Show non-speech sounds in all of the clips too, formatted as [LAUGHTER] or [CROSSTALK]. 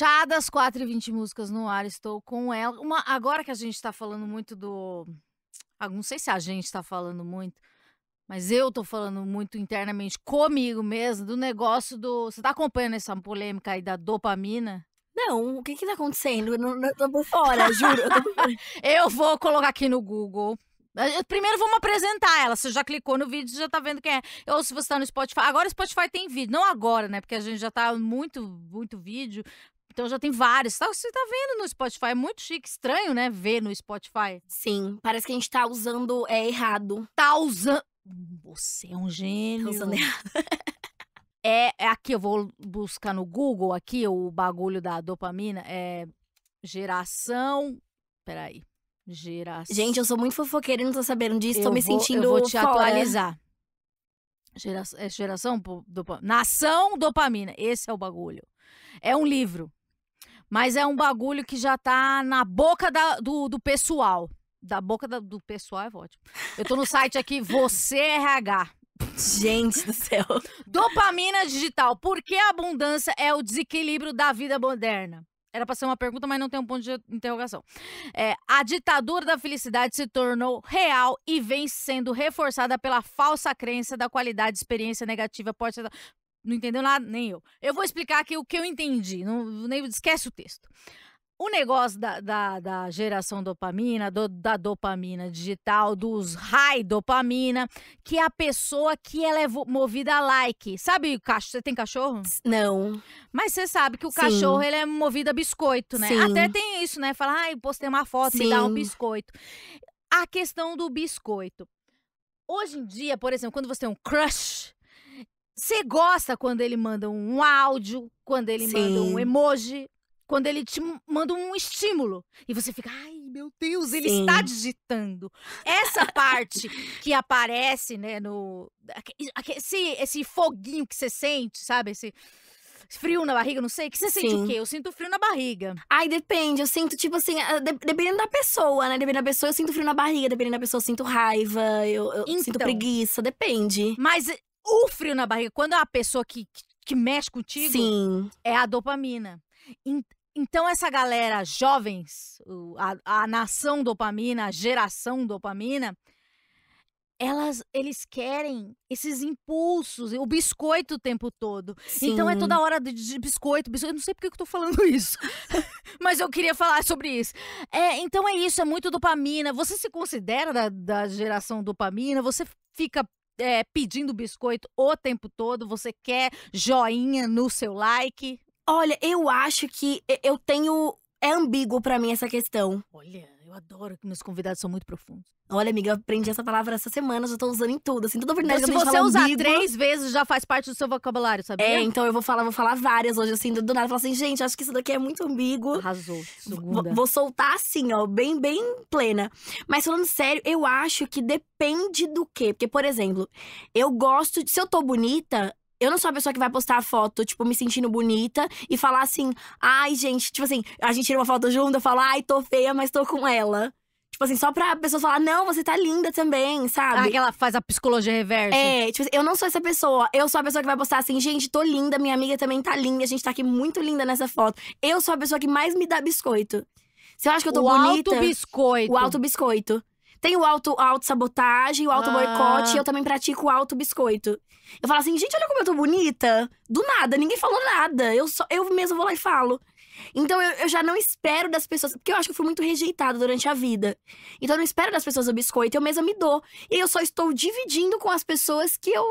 Fechadas, 4 e 20 músicas no ar, estou com ela. Uma, agora que a gente está falando muito do. Ah, não sei se a gente está falando muito, mas eu estou falando muito internamente comigo mesmo, do negócio do. Você está acompanhando essa polêmica aí da dopamina? Não, o que que tá acontecendo? Eu, não, eu por fora, [LAUGHS] juro. Eu, eu vou colocar aqui no Google. Ah, primeiro vamos apresentar ela. Você já clicou no vídeo, você já tá vendo quem é. Ou se você tá no Spotify. Agora o Spotify tem vídeo. Não agora, né? Porque a gente já tá muito, muito vídeo. Então já tem vários. Tá, você tá vendo no Spotify. É muito chique, estranho, né? Ver no Spotify. Sim, parece que a gente tá usando é, errado. Tá usando. Você é um gênio. Tá usando errado. [LAUGHS] é, é aqui, eu vou buscar no Google aqui o bagulho da dopamina. É geração. Peraí. Geração. Gente, eu sou muito fofoqueira e não tô sabendo disso. Eu tô me vou, sentindo. Eu vou te fora. atualizar. é geração dopamina. Nação dopamina. Esse é o bagulho. É um livro. Mas é um bagulho que já tá na boca da, do, do pessoal. Da boca da, do pessoal é ótimo. Eu tô no site aqui, [LAUGHS] você é RH. Gente do céu. Dopamina digital. Por que a abundância é o desequilíbrio da vida moderna? Era para ser uma pergunta, mas não tem um ponto de interrogação. É, a ditadura da felicidade se tornou real e vem sendo reforçada pela falsa crença da qualidade de experiência negativa pode ser. Não entendeu nada, nem eu. Eu vou explicar aqui o que eu entendi, não, nem esquece o texto. O negócio da, da, da geração dopamina, do, da dopamina digital, dos high dopamina, que é a pessoa que ela é movida a like. Sabe, cachorro? Você tem cachorro? Não. Mas você sabe que o Sim. cachorro ele é movido a biscoito, né? Sim. Até tem isso, né? Fala, ai, ah, postei uma foto, Sim. me dá um biscoito. A questão do biscoito. Hoje em dia, por exemplo, quando você tem um crush você gosta quando ele manda um áudio, quando ele Sim. manda um emoji, quando ele te manda um estímulo. E você fica, ai meu Deus, ele está digitando. Essa parte que aparece, né, no. Esse, esse foguinho que você sente, sabe? Esse frio na barriga, não sei. Que você sente o quê? Eu sinto frio na barriga. Ai, depende. Eu sinto, tipo assim, ah, de, dependendo da pessoa, né? Dependendo da pessoa, eu sinto frio na barriga. Dependendo da pessoa, eu sinto raiva. Eu, eu então, sinto preguiça. Depende. Mas o frio na barriga, quando é uma pessoa que, que, mexe contigo, Sim. é a dopamina. então, essa galera, jovens, a, a nação dopamina, a geração dopamina, elas, eles querem esses impulsos, o biscoito o tempo todo. Sim. Então é toda hora de, de biscoito, biscoito. Eu não sei por que eu tô falando [LAUGHS] isso, [LAUGHS] mas eu queria falar sobre isso. É, então é isso, é muito dopamina. Você se considera da, da geração dopamina? Você fica é, pedindo biscoito o tempo todo, você quer joinha no seu like? Olha, eu acho que eu tenho. É ambíguo para mim essa questão. Olha. Eu adoro que meus convidados são muito profundos. Olha, amiga, eu aprendi essa palavra essa semana, já tô usando em tudo. Assim, toda verdade então, Se você usar três vezes, já faz parte do seu vocabulário, sabia? É, então eu vou falar, vou falar várias hoje, assim, do, do nada. Falar assim, gente, acho que isso daqui é muito ambíguo. Arrasou. Segunda. Vou soltar assim, ó, bem, bem plena. Mas falando sério, eu acho que depende do quê. Porque, por exemplo, eu gosto. De, se eu tô bonita, eu não sou a pessoa que vai postar a foto, tipo, me sentindo bonita e falar assim, ai, gente, tipo assim, a gente tira uma foto junto, eu falo, ai, tô feia, mas tô com ela. Tipo assim, só pra pessoa falar, não, você tá linda também, sabe? Ah, que ela faz a psicologia reversa. É, tipo assim, eu não sou essa pessoa. Eu sou a pessoa que vai postar assim, gente, tô linda, minha amiga também tá linda, a gente tá aqui muito linda nessa foto. Eu sou a pessoa que mais me dá biscoito. Você acha que eu tô o bonita. O alto biscoito. O alto biscoito. Tem o auto, auto sabotagem, o auto boicote, ah. eu também pratico o auto biscoito. Eu falo assim, gente, olha como eu tô bonita. Do nada, ninguém falou nada. Eu só eu mesmo vou lá e falo. Então eu, eu, já não espero das pessoas. Porque eu acho que eu fui muito rejeitada durante a vida. Então eu não espero das pessoas o biscoito, eu mesma me dou. E eu só estou dividindo com as pessoas que eu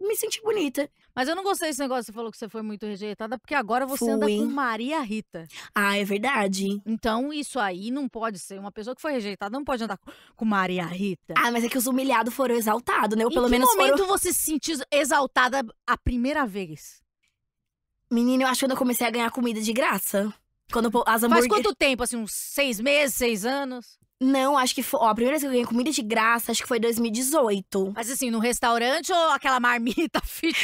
me senti bonita. Mas eu não gostei desse negócio que você falou que você foi muito rejeitada, porque agora você Fui. anda com Maria Rita. Ah, é verdade. Então isso aí não pode ser. Uma pessoa que foi rejeitada não pode andar com Maria Rita. Ah, mas é que os humilhados foram exaltados, né? Ou em pelo que menos momento foram... você se sentiu exaltada a primeira vez? Menina, eu acho que eu comecei a ganhar comida de graça. Quando as hambúrguer... Faz quanto tempo, assim, uns seis meses, seis anos? Não, acho que foi. Ó, a primeira vez que eu ganhei comida de graça, acho que foi 2018. Mas assim, no restaurante ou aquela marmita [LAUGHS] fit?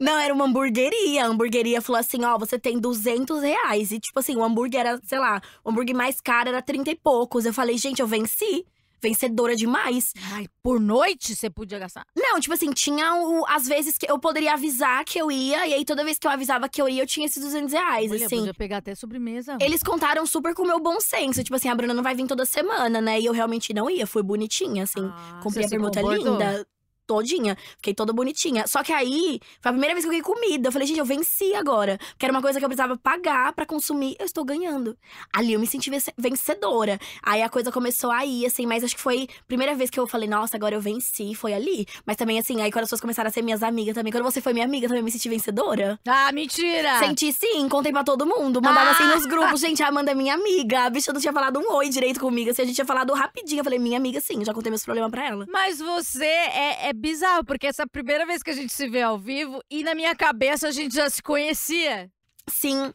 não, era uma hamburgueria. A hamburgueria falou assim: ó, você tem 200 reais. E tipo assim, o hambúrguer era, sei lá, o hambúrguer mais caro era 30 e poucos. Eu falei, gente, eu venci vencedora demais. Ai, por noite você podia gastar? Não, tipo assim, tinha o, as vezes que eu poderia avisar que eu ia, e aí toda vez que eu avisava que eu ia, eu tinha esses 200 reais, Olha, assim. podia pegar até sobremesa. Eles contaram super com o meu bom senso, tipo assim, a Bruna não vai vir toda semana, né? E eu realmente não ia, fui bonitinha, assim. Ah, Comprei a permuta linda todinha. Fiquei toda bonitinha. Só que aí, foi a primeira vez que eu ganhei comida. Eu falei, gente, eu venci agora. Que era uma coisa que eu precisava pagar para consumir. Eu estou ganhando. Ali eu me senti vencedora. Aí a coisa começou a ir, assim. Mas acho que foi a primeira vez que eu falei, nossa, agora eu venci. Foi ali. Mas também, assim, aí quando as pessoas começaram a ser minhas amigas também. Quando você foi minha amiga, também me senti vencedora. Ah, mentira! Senti sim. Contei pra todo mundo. Mandava assim nos ah! grupos. Gente, a Amanda é minha amiga. A bicha não tinha falado um oi direito comigo. Assim, a gente tinha falado rapidinho. Eu falei, minha amiga, sim. Já contei meus problemas pra ela. Mas você é, é bizarro, porque essa é a primeira vez que a gente se vê ao vivo e na minha cabeça a gente já se conhecia. Sim,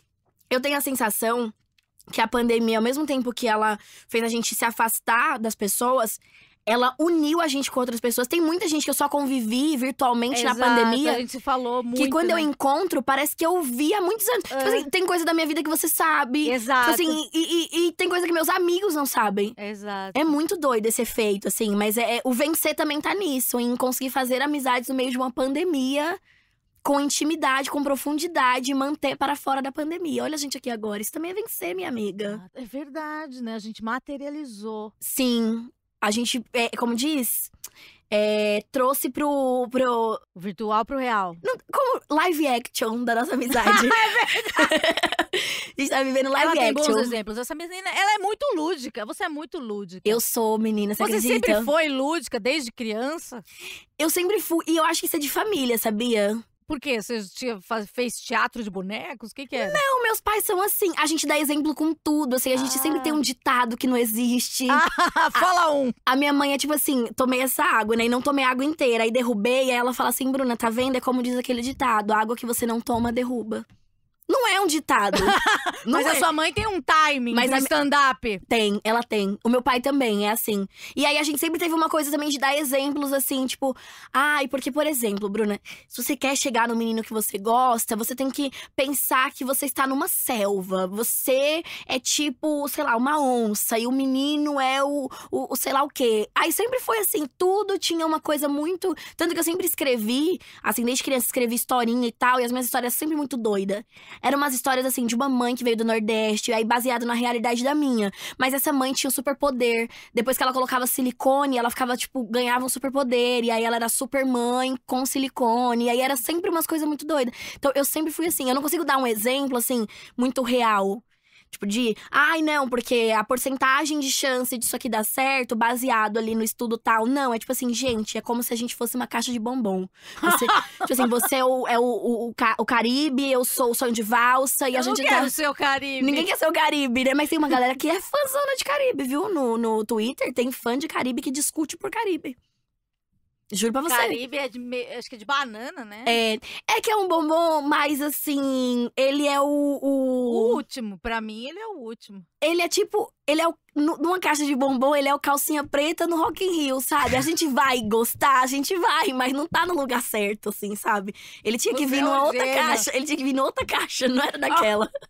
eu tenho a sensação que a pandemia, ao mesmo tempo que ela fez a gente se afastar das pessoas, ela uniu a gente com outras pessoas. Tem muita gente que eu só convivi virtualmente Exato, na pandemia. A gente falou muito. Que quando né? eu encontro, parece que eu vi há muitos anos. Uhum. Tipo assim, é. tem coisa da minha vida que você sabe. Tipo Exato. Tipo assim, e, e, e, tem coisa que meus amigos não sabem. Exato. É muito doido esse efeito, assim. Mas é, é, o vencer também tá nisso, em conseguir fazer amizades no meio de uma pandemia. Com intimidade, com profundidade, e manter para fora da pandemia. Olha a gente aqui agora. Isso também é vencer, minha amiga. É verdade, né? A gente materializou. Sim a gente, é, como diz, é, trouxe pro, pro. Virtual pro real. Não, como live action da nossa amizade. [LAUGHS] é verdade. [LAUGHS] a gente tá vivendo live ela action. Ela tem bons exemplos. Essa menina, ela é muito lúdica. Você é muito lúdica. Eu sou, menina, você, você acredita? sempre foi lúdica desde criança? Eu sempre fui. E eu acho que isso é de família, sabia? Por quê? Você fez teatro de bonecos? O que, que é? Não, meus pais são assim. A gente dá exemplo com tudo. Assim, a gente sempre tem ah. um ditado que não existe. Ah, [LAUGHS] fala um! A, a minha mãe é tipo assim: tomei essa água, né? E não tomei a água inteira. Aí derrubei, e aí ela fala assim: Bruna, tá vendo? É como diz aquele ditado: a água que você não toma, derruba. Não é um ditado. [LAUGHS] Mas é. a sua mãe tem um timing Mas pro stand-up. Tem, ela tem. O meu pai também é assim. E aí a gente sempre teve uma coisa também de dar exemplos assim, tipo, ai, ah, porque, por exemplo, Bruna, se você quer chegar no menino que você gosta, você tem que pensar que você está numa selva. Você é tipo, sei lá, uma onça e o menino é o, o, o sei lá o quê. Aí sempre foi assim, tudo tinha uma coisa muito. Tanto que eu sempre escrevi, assim, desde criança escrevi historinha e tal, e as minhas histórias sempre muito doida. Eram umas histórias, assim, de uma mãe que veio do Nordeste, aí baseado na realidade da minha. Mas essa mãe tinha um superpoder. Depois que ela colocava silicone, ela ficava, tipo, ganhava um superpoder. E aí ela era super mãe com silicone. E aí era sempre umas coisas muito doidas. Então eu sempre fui assim. Eu não consigo dar um exemplo, assim, muito real. Tipo, de, ai, não, porque a porcentagem de chance disso aqui dar certo, baseado ali no estudo tal. Não, é tipo assim, gente, é como se a gente fosse uma caixa de bombom. Você, [LAUGHS] tipo assim, você é, o, é o, o, o, Caribe, eu sou o sonho de valsa e eu a gente. Não quero tá... ser o Caribe. Ninguém quer ser o Caribe, né? Mas tem uma galera que é fãzona de Caribe, viu? No, no Twitter tem fã de Caribe que discute por Caribe. Juro pra você. Caribe é de, acho que é de banana, né? É. É que é um bombom, mas assim, ele é o, o... o último, pra mim ele é o último. Ele é tipo, ele é o, numa caixa de bombom, ele é o calcinha preta no Rock in Rio, sabe? A gente vai gostar, a gente vai, mas não tá no lugar certo, assim, sabe? Ele tinha que você vir é numa é outra gênio. caixa, ele tinha que vir numa outra caixa, não era [LAUGHS] daquela. Oh.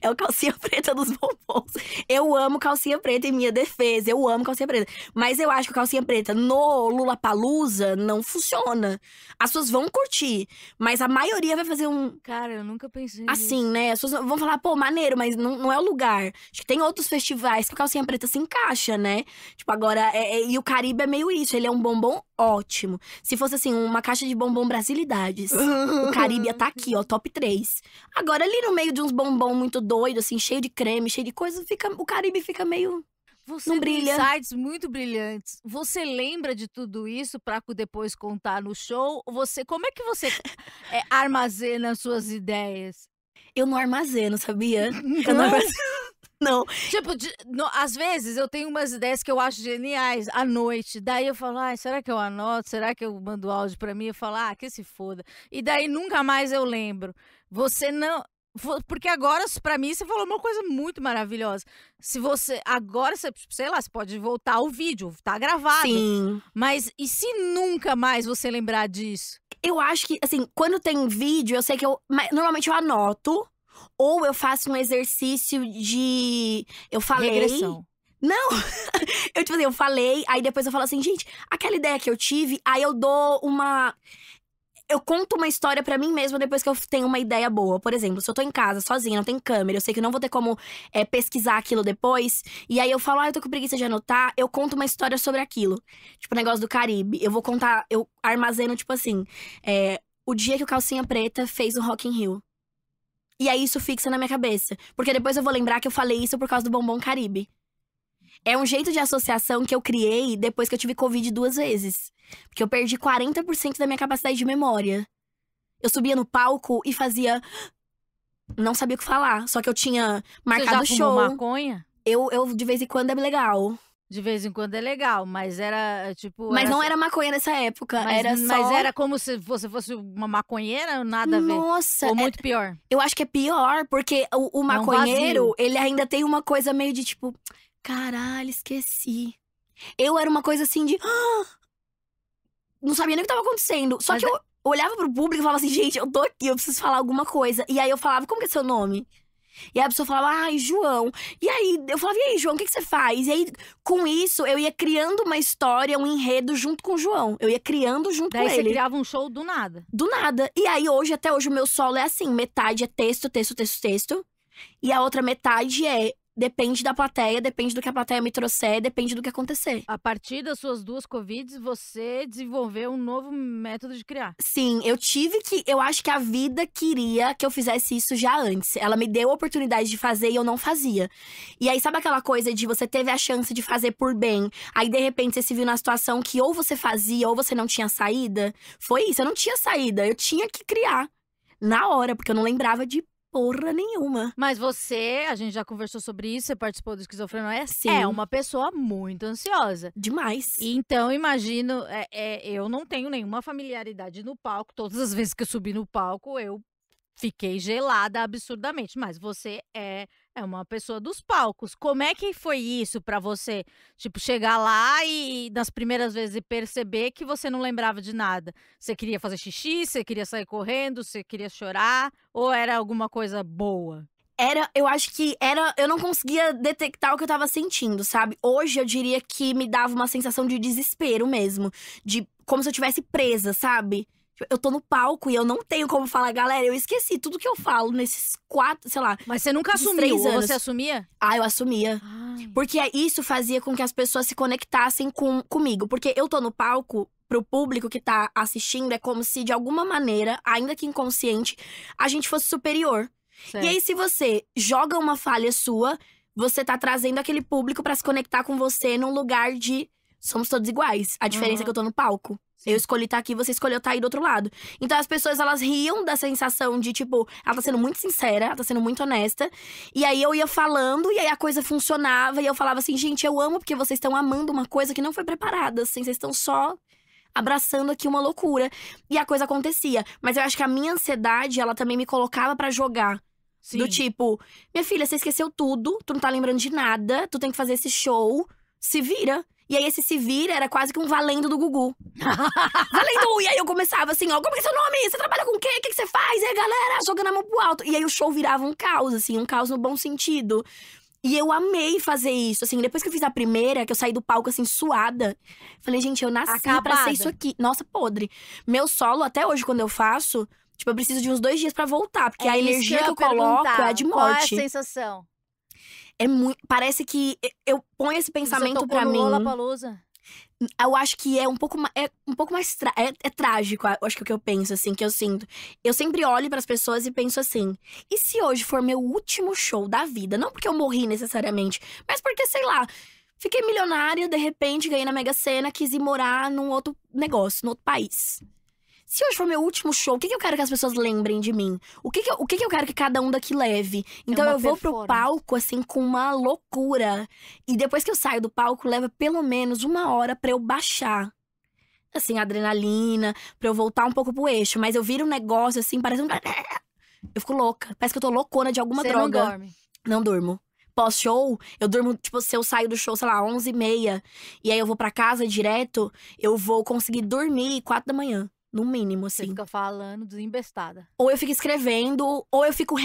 É o calcinha [LAUGHS] preta dos bombons. Eu amo calcinha preta em minha defesa. Eu amo calcinha preta. Mas eu acho que calcinha preta no Lula Palusa não funciona. As pessoas vão curtir, mas a maioria vai fazer um. Cara, eu nunca pensei. Assim, nisso. né? As pessoas vão falar, pô, maneiro, mas não, não é o lugar. Acho que tem outros festivais que calcinha preta se encaixa, né? Tipo, agora. É, é, e o Caribe é meio isso. Ele é um bombom ótimo. Se fosse assim, uma caixa de bombom brasilidades, o Caribe tá aqui, ó, top 3. Agora ali no meio de uns bombom muito doido, assim, cheio de creme, cheio de coisa, fica, o Caribe fica meio você não brilha. insights muito brilhantes. Você lembra de tudo isso para depois contar no show? Você, como é que você [LAUGHS] é, armazena suas ideias? Eu não armazeno, sabia? [LAUGHS] Eu não armazeno não. Tipo, de, no, às vezes eu tenho umas ideias que eu acho geniais à noite. Daí eu falo, ai, será que eu anoto? Será que eu mando áudio pra mim? Eu falo, ah, que se foda. E daí nunca mais eu lembro. Você não. Porque agora, para mim, você falou uma coisa muito maravilhosa. Se você. Agora, você, tipo, sei lá, você pode voltar o vídeo, tá gravado. Sim. Mas e se nunca mais você lembrar disso? Eu acho que, assim, quando tem vídeo, eu sei que eu. Normalmente eu anoto ou eu faço um exercício de. Eu falei. Regressão. Não! [LAUGHS] eu, tipo assim, eu falei, aí depois eu falo assim, gente, aquela ideia que eu tive, aí eu dou uma. Eu conto uma história para mim mesma depois que eu tenho uma ideia boa. Por exemplo, se eu tô em casa sozinha, não tem câmera, eu sei que não vou ter como é, pesquisar aquilo depois. E aí eu falo, ah, eu tô com preguiça de anotar, eu conto uma história sobre aquilo. Tipo, o negócio do Caribe. Eu vou contar, eu armazeno, tipo assim, é, o dia que o Calcinha Preta fez o Rock in Rio. E aí isso fixa na minha cabeça. Porque depois eu vou lembrar que eu falei isso por causa do bombom Caribe. É um jeito de associação que eu criei depois que eu tive Covid duas vezes. Porque eu perdi 40% da minha capacidade de memória. Eu subia no palco e fazia. Não sabia o que falar. Só que eu tinha marcado Você já show. Maconha? Eu, eu, de vez em quando, é legal. De vez em quando é legal, mas era eh, tipo. Mas era não só... era maconha nessa época. Mas, era só... mas era como se você fosse uma maconheira, nada a ver. Nossa. Ou é, muito é... pior. Eu acho que é pior, porque o, o é maconheiro, ele ainda tem uma coisa meio de tipo, caralho, esqueci. Eu era uma coisa assim de. Ah! Não sabia nem o que estava acontecendo. Só mas que é... eu olhava pro público e falava assim, gente, eu tô aqui, eu preciso falar alguma coisa. E aí eu falava, como que é seu nome? E aí a pessoa falava, ai, João. E aí eu falava, e aí, João, o que, que, você faz? E aí, com isso, eu ia criando uma história, um enredo junto com o João. Eu ia criando junto Daí com ele. Daí você criava um show do nada. Do nada. E aí, hoje, até hoje, o meu solo é assim: metade é texto, texto, texto, texto. E a outra metade é depende da plateia, depende do que a plateia me trouxer, depende do que acontecer. A partir das suas duas Covids, você desenvolveu um novo método de criar. Sim, eu tive que. Eu acho que a vida queria que eu fizesse isso já antes. Ela me deu a oportunidade de fazer e eu não fazia. E aí, sabe aquela coisa de você teve a chance de fazer por bem, aí de repente você se viu na situação que ou você fazia ou você não tinha saída? Foi isso, eu não tinha saída, eu tinha que criar na hora, porque eu não lembrava de porra nenhuma. Mas você, a gente já conversou sobre isso, você participou do esquizofrenia, é Sim. É. é uma pessoa muito ansiosa. Demais. Então, imagino, é, é, eu não tenho nenhuma familiaridade no palco. Todas as vezes que eu subi no palco, eu fiquei gelada absurdamente. Mas você é é uma pessoa dos palcos. Como é que foi isso para você? Tipo, chegar lá e, nas primeiras vezes, perceber que você não lembrava de nada. Você queria fazer xixi, você queria sair correndo, você queria chorar, ou era alguma coisa boa? Era, eu acho que era. Eu não conseguia detectar o que eu tava sentindo, sabe? Hoje eu diria que me dava uma sensação de desespero mesmo. De como se eu tivesse presa, sabe? Tipo, eu tô no palco e eu não tenho como falar, galera, eu esqueci tudo que eu falo nesses quatro, sei lá. Mas você nunca assumiu, você assumia? Ah, eu assumia. Ai. Ah. Porque isso fazia com que as pessoas se conectassem com, comigo. Porque eu tô no palco, pro público que tá assistindo, é como se, de alguma maneira, ainda que inconsciente, a gente fosse superior. Certo. E aí, se você joga uma falha sua, você tá trazendo aquele público para se conectar com você num lugar de somos todos iguais. A diferença uhum. é que eu tô no palco. Sim. Eu escolhi estar tá aqui, você escolheu estar tá aí do outro lado. Então as pessoas, elas riam da sensação de, tipo, ela tá sendo muito sincera, ela tá sendo muito honesta. E aí eu ia falando, e aí a coisa funcionava. E eu falava assim, gente, eu amo porque vocês estão amando uma coisa que não foi preparada, assim, vocês estão só abraçando aqui uma loucura. E a coisa acontecia. Mas eu acho que a minha ansiedade, ela também me colocava para jogar. Sim. Do tipo, minha filha, você esqueceu tudo, tu não tá lembrando de nada, tu tem que fazer esse show, se vira. E aí esse se vira era quase que um valendo do Gugu. [LAUGHS] valendo! E aí eu começava assim, ó, como é que é seu nome? Você trabalha com o quê? O que, que você faz? E aí, galera, jogando a mão pro alto. E aí o show virava um caos, assim, um caos no bom sentido. E eu amei fazer isso, assim, depois que eu fiz a primeira, que eu saí do palco, assim, suada. Falei, gente, eu nasci Acabada. pra ser isso aqui. Nossa, podre. Meu solo, até hoje, quando eu faço, tipo, eu preciso de uns dois dias para voltar. Porque é a energia que eu, que eu coloco é de morte. Qual é a sensação? É muito. Parece que eu ponho esse pensamento para mim. Lola Eu acho que é um pouco mais, é um pouco mais tra... é, é, trágico, eu acho que é o que eu penso assim, que eu sinto. Eu sempre olho para as pessoas e penso assim: e se hoje for meu último show da vida? Não porque eu morri necessariamente, mas porque sei lá, fiquei milionária, de repente ganhei na Mega Sena, quis ir morar num outro negócio, num outro país se hoje for meu último show, o que, que eu quero que as pessoas lembrem de mim? O que, que, eu, o que, que eu quero que cada um daqui leve? É então é eu vou pro palco, assim, com uma loucura. E depois que eu saio do palco, leva pelo menos uma hora para eu baixar. Assim, adrenalina, pra eu voltar um pouco pro eixo. Mas eu viro um negócio, assim, parece um. Eu fico louca. Parece que eu tô loucona de alguma Você droga. Não dorme. Não durmo pós-show, eu durmo, tipo, se eu saio do show, sei lá, 11 e meia, e aí eu vou para casa direto, eu vou conseguir dormir 4 da manhã. No mínimo, assim. Você fica falando desembestada. Ou eu fico escrevendo, ou eu fico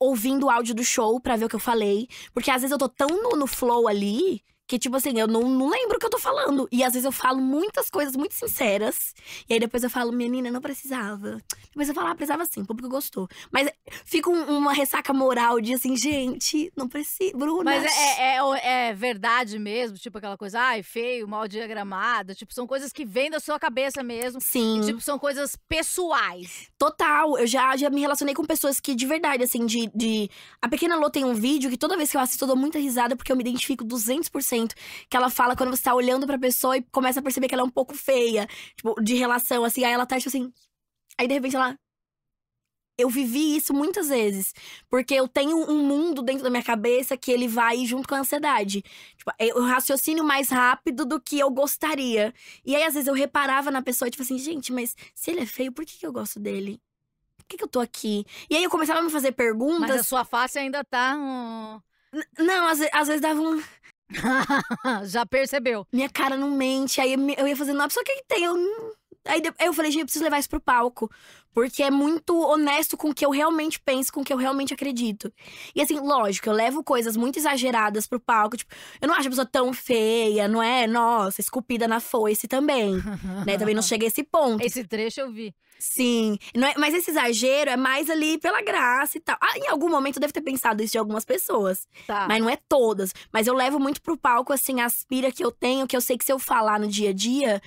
ouvindo o áudio do show pra ver o que eu falei. Porque às vezes eu tô tão no, no flow ali que, tipo assim, eu não, não lembro o que eu tô falando. E às vezes eu falo muitas coisas muito sinceras. E aí depois eu falo, menina, não precisava. Depois eu falo, ah, precisava sim, o público gostou. Mas fica um, uma ressaca moral de assim, gente, não precisa. Bruna. Mas é, é, é, é, verdade mesmo, tipo aquela coisa, ai, feio, mal diagramada. Tipo, são coisas que vêm da sua cabeça mesmo. Sim. E, tipo, são coisas pessoais. Total. Eu já, já me relacionei com pessoas que, de verdade, assim, de. de... A Pequena Lô tem um vídeo que toda vez que eu assisto, eu dou muita risada porque eu me identifico 200%. 100%. Que ela fala quando você tá olhando pra pessoa e começa a perceber que ela é um pouco feia, tipo, de relação, assim. Aí ela tá, tipo assim. Aí de repente ela. Eu vivi isso muitas vezes. Porque eu tenho um mundo dentro da minha cabeça que ele vai junto com a ansiedade. Tipo, é, eu raciocino mais rápido do que eu gostaria. E aí, às vezes, eu reparava na pessoa, tipo assim, gente, mas se ele é feio, por que, que eu gosto dele? Por que, que eu tô aqui? E aí eu começava a me fazer perguntas. Mas a sua face ainda tá. Um... Não, às, às vezes dava um. [LAUGHS] Já percebeu. Minha cara não mente. Aí eu ia fazendo, uma pessoa que tem. Eu... Aí eu falei, gente, eu preciso levar isso pro palco. Porque é muito honesto com o que eu realmente penso, com o que eu realmente acredito. E assim, lógico, eu levo coisas muito exageradas pro palco. Tipo, eu não acho a pessoa tão feia, não é? Nossa, esculpida na foice também. né? Também não [LAUGHS] chega a esse ponto. Esse trecho eu vi. Sim. É, mas esse exagero é mais ali pela graça e tal. Ah, em algum momento deve ter pensado isso de algumas pessoas. Tá. Mas não é todas. Mas eu levo muito pro palco, assim, a aspira que eu tenho, que eu sei que se eu falar no dia a dia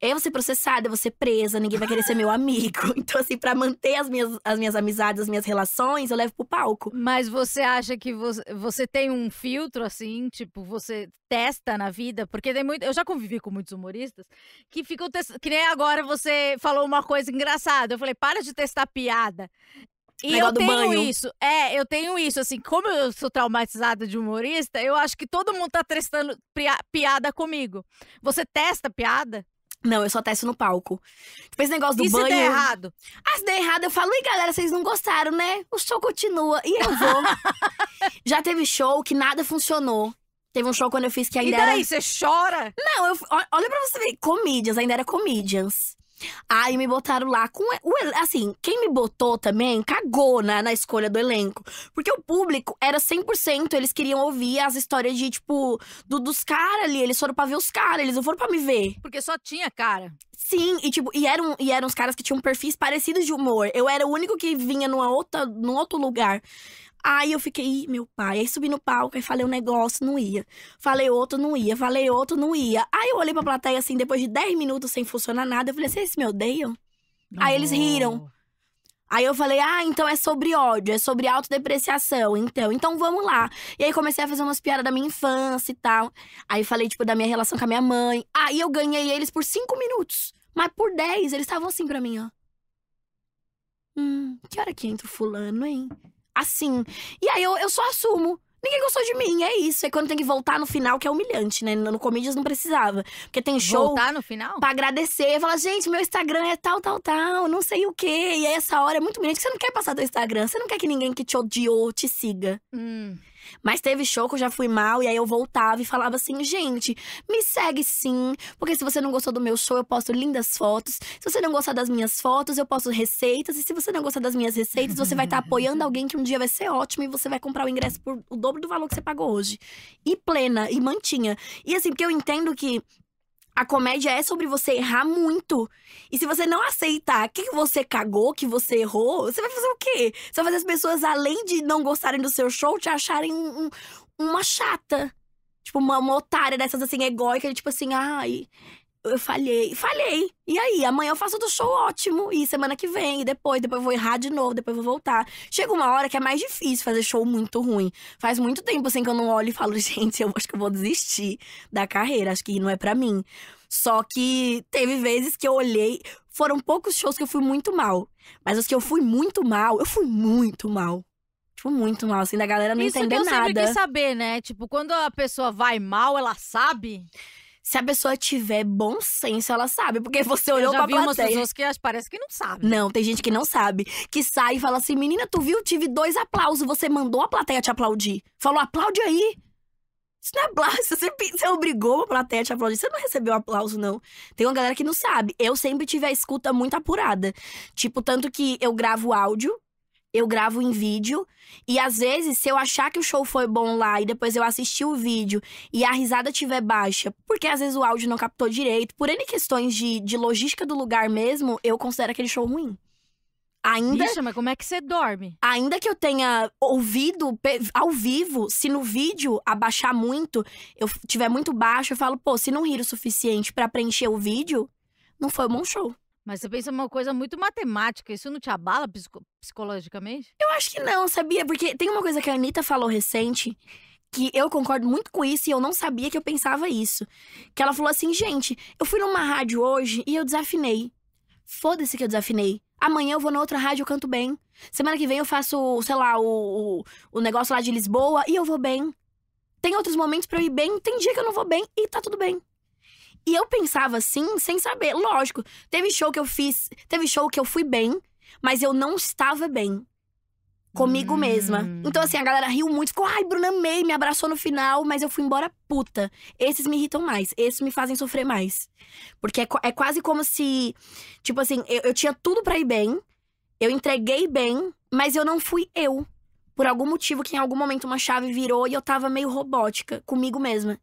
eu vou ser processada, eu vou ser presa, ninguém vai querer ser meu amigo. [LAUGHS] Então, assim, pra manter as minhas, as minhas amizades, as minhas relações, eu levo pro palco. Mas você acha que você, você tem um filtro, assim, tipo, você testa na vida? Porque tem muito. Eu já convivi com muitos humoristas que ficam testando. Que nem agora você falou uma coisa engraçada. Eu falei, para de testar piada. E Negócio eu tenho banho. isso. É, eu tenho isso. Assim, como eu sou traumatizada de humorista, eu acho que todo mundo tá testando piada comigo. Você testa piada? Não, eu só testo no palco. Tipo, esse negócio do e banho. Se der errado? Ah, se der errado, eu falo, e galera, vocês não gostaram, né? O show continua. E eu vou. [LAUGHS] Já teve show que nada funcionou. Teve um show quando eu fiz que ainda. E daí, era... você chora? Não, eu... olha pra você ver. Comedians, ainda era comedians. Aí me botaram lá com. O, assim, quem me botou também cagou na, na escolha do elenco. Porque o público era 100%, eles queriam ouvir as histórias de, tipo, do, dos caras ali. Eles foram pra ver os caras, eles não foram pra me ver. Porque só tinha cara. Sim, e tipo, e eram, e eram os caras que tinham perfis parecidos de humor. Eu era o único que vinha numa outra, num outro lugar. Aí eu fiquei, meu pai. Aí subi no palco, aí falei um negócio, não ia. Falei outro, não ia. Falei outro, não ia. Aí eu olhei pra plateia assim, depois de 10 minutos sem funcionar nada, eu falei, vocês assim, me odeiam? Não. Aí eles riram. Aí eu falei, ah, então é sobre ódio, é sobre autodepreciação, então, então vamos lá. E aí comecei a fazer umas piadas da minha infância e tal. Aí falei, tipo, da minha relação com a minha mãe. Aí eu ganhei eles por cinco minutos. Mas por dez, eles estavam assim pra mim, ó. Hum, que hora que entra o fulano, hein? assim. E aí eu, eu só assumo. Ninguém gostou de mim, é isso. É quando tem que voltar no final, que é humilhante, né? No Comedians não precisava. Porque tem show. Voltar no final? Pra agradecer. falar, gente, meu Instagram é tal, tal, tal, não sei o quê. E aí essa hora é muito humilhante. Você não quer passar do Instagram, você não quer que ninguém que te odiou te siga. Hum. Mas teve show que eu já fui mal, e aí eu voltava e falava assim: gente, me segue sim, porque se você não gostou do meu show, eu posto lindas fotos. Se você não gostar das minhas fotos, eu posto receitas. E se você não gostar das minhas receitas, você vai estar tá apoiando alguém que um dia vai ser ótimo e você vai comprar o ingresso por o dobro do valor que você pagou hoje. E plena, e mantinha. E assim, porque eu entendo que a comédia é sobre você errar muito. E se você não aceitar que você cagou, que você errou, você vai fazer o quê? Você vai fazer as pessoas, além de não gostarem do seu show, te acharem um, um, uma chata. Tipo, uma, uma otária dessas assim, egóica, tipo assim, ai, eu falhei, falhei. E aí, amanhã eu faço outro show ótimo. E semana que vem, e depois, depois eu vou errar de novo, depois eu vou voltar. Chega uma hora que é mais difícil fazer show muito ruim. Faz muito tempo assim que eu não olho e falo, [LAUGHS] gente, eu acho que eu vou desistir da carreira, acho que não é para mim. Só que teve vezes que eu olhei, foram poucos shows que eu fui muito mal. Mas os que eu fui muito mal, eu fui muito mal. Tipo, muito mal, assim, da galera não Isso entender nada. Isso que eu sempre quis saber, né? Tipo, quando a pessoa vai mal, ela sabe? se a pessoa tiver bom senso, ela sabe. Porque você olhou eu já pra vi plateia. pessoas que parece que não sabe. Não, tem gente que não sabe. Que sai e fala assim: menina, tu viu? Tive dois aplausos. Você mandou a plateia te aplaudir. Falou, aplaude aí. Isso não é aplauso. [LAUGHS] Você, você obrigou a plateia a te aplaudir. Você não recebeu um aplauso, não. Tem uma galera que não sabe. Eu sempre tive a escuta muito apurada. Tipo, tanto que eu gravo áudio eu gravo em vídeo. E às vezes, se eu achar que o show foi bom lá e depois eu assistir o vídeo e a risada tiver baixa, porque às vezes o áudio não captou direito, por N questões de, de logística do lugar mesmo, eu considero aquele show ruim. Ainda. Bicha, mas como é que você dorme? Ainda que eu tenha ouvido ao vivo, se no vídeo abaixar muito, eu tiver muito baixo, eu falo, pô, se não rir o suficiente para preencher o vídeo, não foi um bom show. Mas você pensa uma coisa muito matemática, isso não te abala psico psicologicamente? Eu acho que não, sabia? Porque tem uma coisa que a Anitta falou recente, que eu concordo muito com isso e eu não sabia que eu pensava isso. Que ela falou assim, gente, eu fui numa rádio hoje e eu desafinei. Foda-se que eu desafinei. Amanhã eu vou na outra rádio, eu canto bem. Semana que vem eu faço, sei lá, o, o, o negócio lá de Lisboa e eu vou bem. Tem outros momentos pra eu ir bem, tem dia que eu não vou bem e tá tudo bem. E eu pensava assim, sem saber. Lógico, teve show que eu fiz, teve show que eu fui bem, mas eu não estava bem comigo hum. mesma. Então, assim, a galera riu muito, ficou, ai, Bruna, amei, me abraçou no final, mas eu fui embora puta. Esses me irritam mais, esses me fazem sofrer mais. Porque é, é quase como se, tipo assim, eu, eu tinha tudo para ir bem, eu entreguei bem, mas eu não fui eu. Por algum motivo que em algum momento uma chave virou e eu tava meio robótica comigo mesma.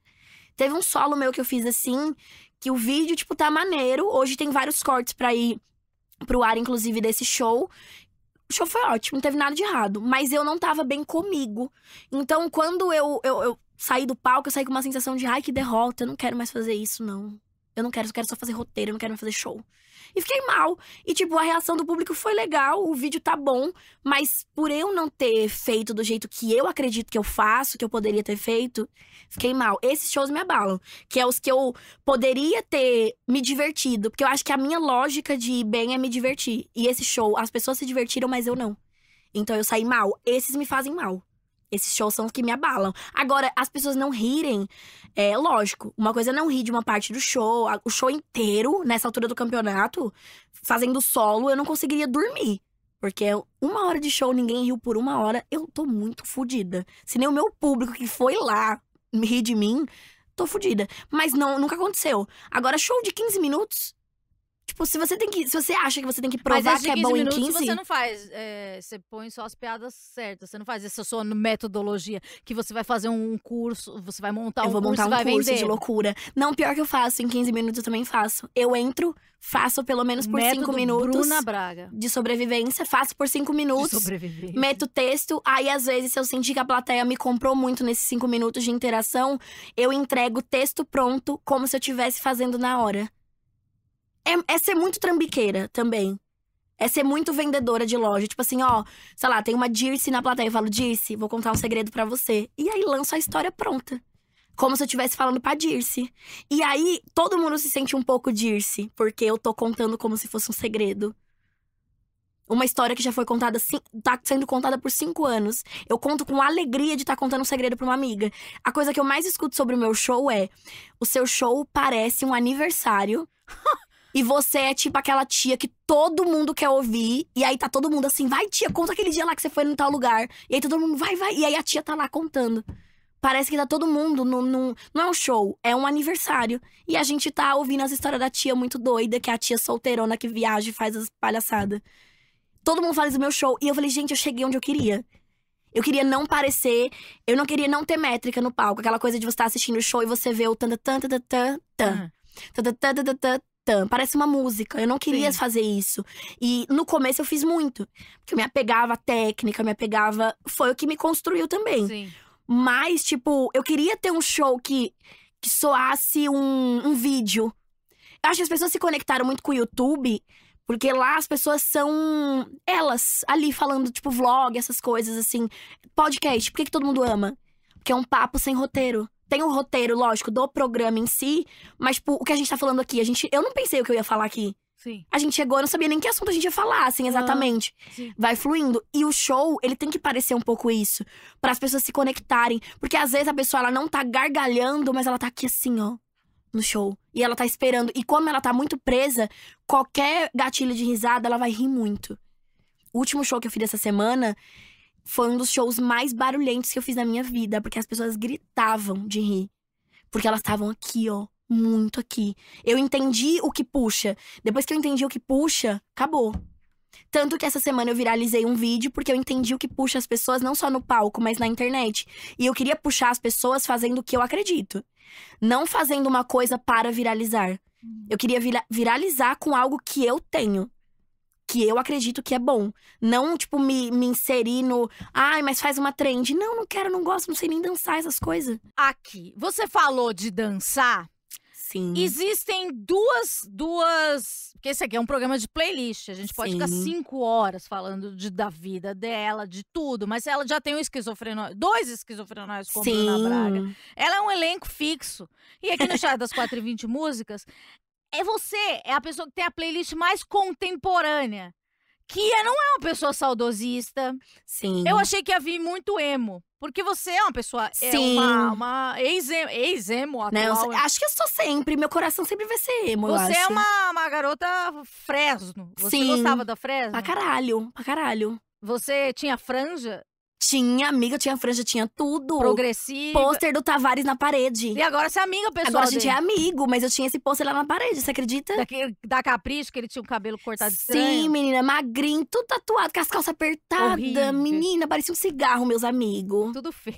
Teve um solo meu que eu fiz assim, que o vídeo, tipo, tá maneiro. Hoje tem vários cortes pra ir pro ar, inclusive, desse show. O show foi ótimo, não teve nada de errado. Mas eu não tava bem comigo. Então, quando eu, eu, eu saí do palco, eu saí com uma sensação de, ai, que derrota, eu não quero mais fazer isso, não. Eu não quero, eu quero só fazer roteiro, eu não quero fazer show. E fiquei mal. E, tipo, a reação do público foi legal, o vídeo tá bom, mas por eu não ter feito do jeito que eu acredito que eu faço, que eu poderia ter feito, fiquei mal. Esses shows me abalam, que é os que eu poderia ter me divertido, porque eu acho que a minha lógica de ir bem é me divertir. E esse show, as pessoas se divertiram, mas eu não. Então eu saí mal. Esses me fazem mal. Esses shows são os que me abalam. Agora, as pessoas não rirem, é lógico. Uma coisa é não rir de uma parte do show, o show inteiro, nessa altura do campeonato, fazendo solo, eu não conseguiria dormir. Porque é uma hora de show, ninguém riu por uma hora, eu tô muito fodida. Se nem o meu público que foi lá rir de mim, tô fodida. Mas não, nunca aconteceu. Agora, show de 15 minutos, Tipo, se você tem que. Se você acha que você tem que provar que é bom em 15. Você não faz. É, você põe só as piadas certas. Você não faz essa sua metodologia que você vai fazer um curso, você vai montar um curso. Eu vou montar um curso vender. de loucura. Não, pior que eu faço, em 15 minutos eu também faço. Eu entro, faço pelo menos por 5 minutos. Bruna Braga. De sobrevivência, faço por 5 minutos. De sobrevivência. Meto texto. Aí, às vezes, se eu sentir que a plateia me comprou muito nesses 5 minutos de interação, eu entrego texto pronto, como se eu estivesse fazendo na hora é, é ser muito trambiqueira também. É ser muito vendedora de loja. Tipo assim, ó, sei lá, tem uma Dirce na plateia. Eu falo, Dirce, vou contar um segredo para você. E aí lança a história pronta. Como se eu estivesse falando pra Dirce. E aí todo mundo se sente um pouco Dirce, porque eu tô contando como se fosse um segredo. Uma história que já foi contada, tá sendo contada por cinco anos. Eu conto com alegria de estar tá contando um segredo pra uma amiga. A coisa que eu mais escuto sobre o meu show é: o seu show parece um aniversário [LAUGHS] E você é tipo aquela tia que todo mundo quer ouvir. E aí tá todo mundo assim, vai, tia, conta aquele dia lá que você foi no tal lugar. E aí todo mundo, vai, vai. E aí a tia tá lá contando. Parece que tá todo mundo num. num não é um show, é um aniversário. E a gente tá ouvindo as histórias da tia muito doida, que é a tia solteirona que viaja e faz as palhaçadas. Todo mundo faz o meu show. E eu falei, gente, eu cheguei onde eu queria. Eu queria não parecer. Eu não queria não ter métrica no palco. Aquela coisa de você estar tá assistindo o show e você ver o tan tan tan tan tan. Hum parece uma música. Eu não queria Sim. fazer isso. E no começo eu fiz muito. Porque eu me apegava à técnica, me apegava. Foi o que me construiu também. Sim. Mas, tipo, eu queria ter um show que, que soasse um, um vídeo. Eu acho que as pessoas se conectaram muito com o YouTube. Porque lá as pessoas são elas, ali falando, tipo, vlog, essas coisas, assim. Podcast, por que, que todo mundo ama? Porque é um papo sem roteiro tem um roteiro, lógico, do programa em si, mas tipo, o que a gente tá falando aqui, a gente, eu não pensei o que eu ia falar aqui. Sim. A gente chegou, eu não sabia nem que assunto a gente ia falar, assim, exatamente. Ah, Vai fluindo. E o show, ele tem que parecer um pouco isso. para as pessoas se conectarem. Porque às vezes a pessoa, ela não tá gargalhando, mas ela tá aqui assim, ó. No show. E ela tá esperando. E como ela tá muito presa, qualquer gatilho de risada, ela vai rir muito. O último show que eu fiz essa semana, foi um dos shows mais barulhentos que eu fiz na minha vida, porque as pessoas gritavam de rir. Porque elas estavam aqui, ó, muito aqui. Eu entendi o que puxa. Depois que eu entendi o que puxa, acabou. Tanto que essa semana eu viralizei um vídeo porque eu entendi o que puxa as pessoas não só no palco, mas na internet. E eu queria puxar as pessoas fazendo o que eu acredito. Não fazendo uma coisa para viralizar. Eu queria vira viralizar com algo que eu tenho que eu acredito que é bom. Não, tipo, me, me inserir no. Ai, mas faz uma trend. Não, não quero, não gosto, não sei nem dançar essas coisas. Aqui, você falou de dançar. Sim. Existem duas, duas. Porque esse aqui é um programa de playlist. A gente pode Sim. ficar cinco horas falando de, da vida dela, de tudo. Mas ela já tem um esquizofrenóide, dois esquizofrenóides como Sim. Bruna Braga. Ela é um elenco fixo. E aqui no Chá das 4 e 20 Músicas, é você, é a pessoa que tem a playlist mais contemporânea. Que é, não é uma pessoa saudosista. Sim. Eu achei que ia vir muito emo. Porque você é uma pessoa. Sim. É uma, uma ex-emo né, ex atual. Não, é. acho que eu é sou sempre. Meu coração sempre vai ser emo. Você é uma, uma garota Fresno. Você Sim. gostava da Fresno? Pra caralho, pra caralho. Você tinha franja? Tinha amiga, tinha franja, tinha tudo. progressivo Pôster do Tavares na parede. E agora você é amiga, pessoal. Agora a gente dele. é amigo, mas eu tinha esse pôster lá na parede, você acredita? Daquele, da capricho, que ele tinha o cabelo cortado Sim, estranho. menina, magrinho, tudo tatuado, com as calças apertadas. Menina, parecia um cigarro, meus amigos. Tudo feio.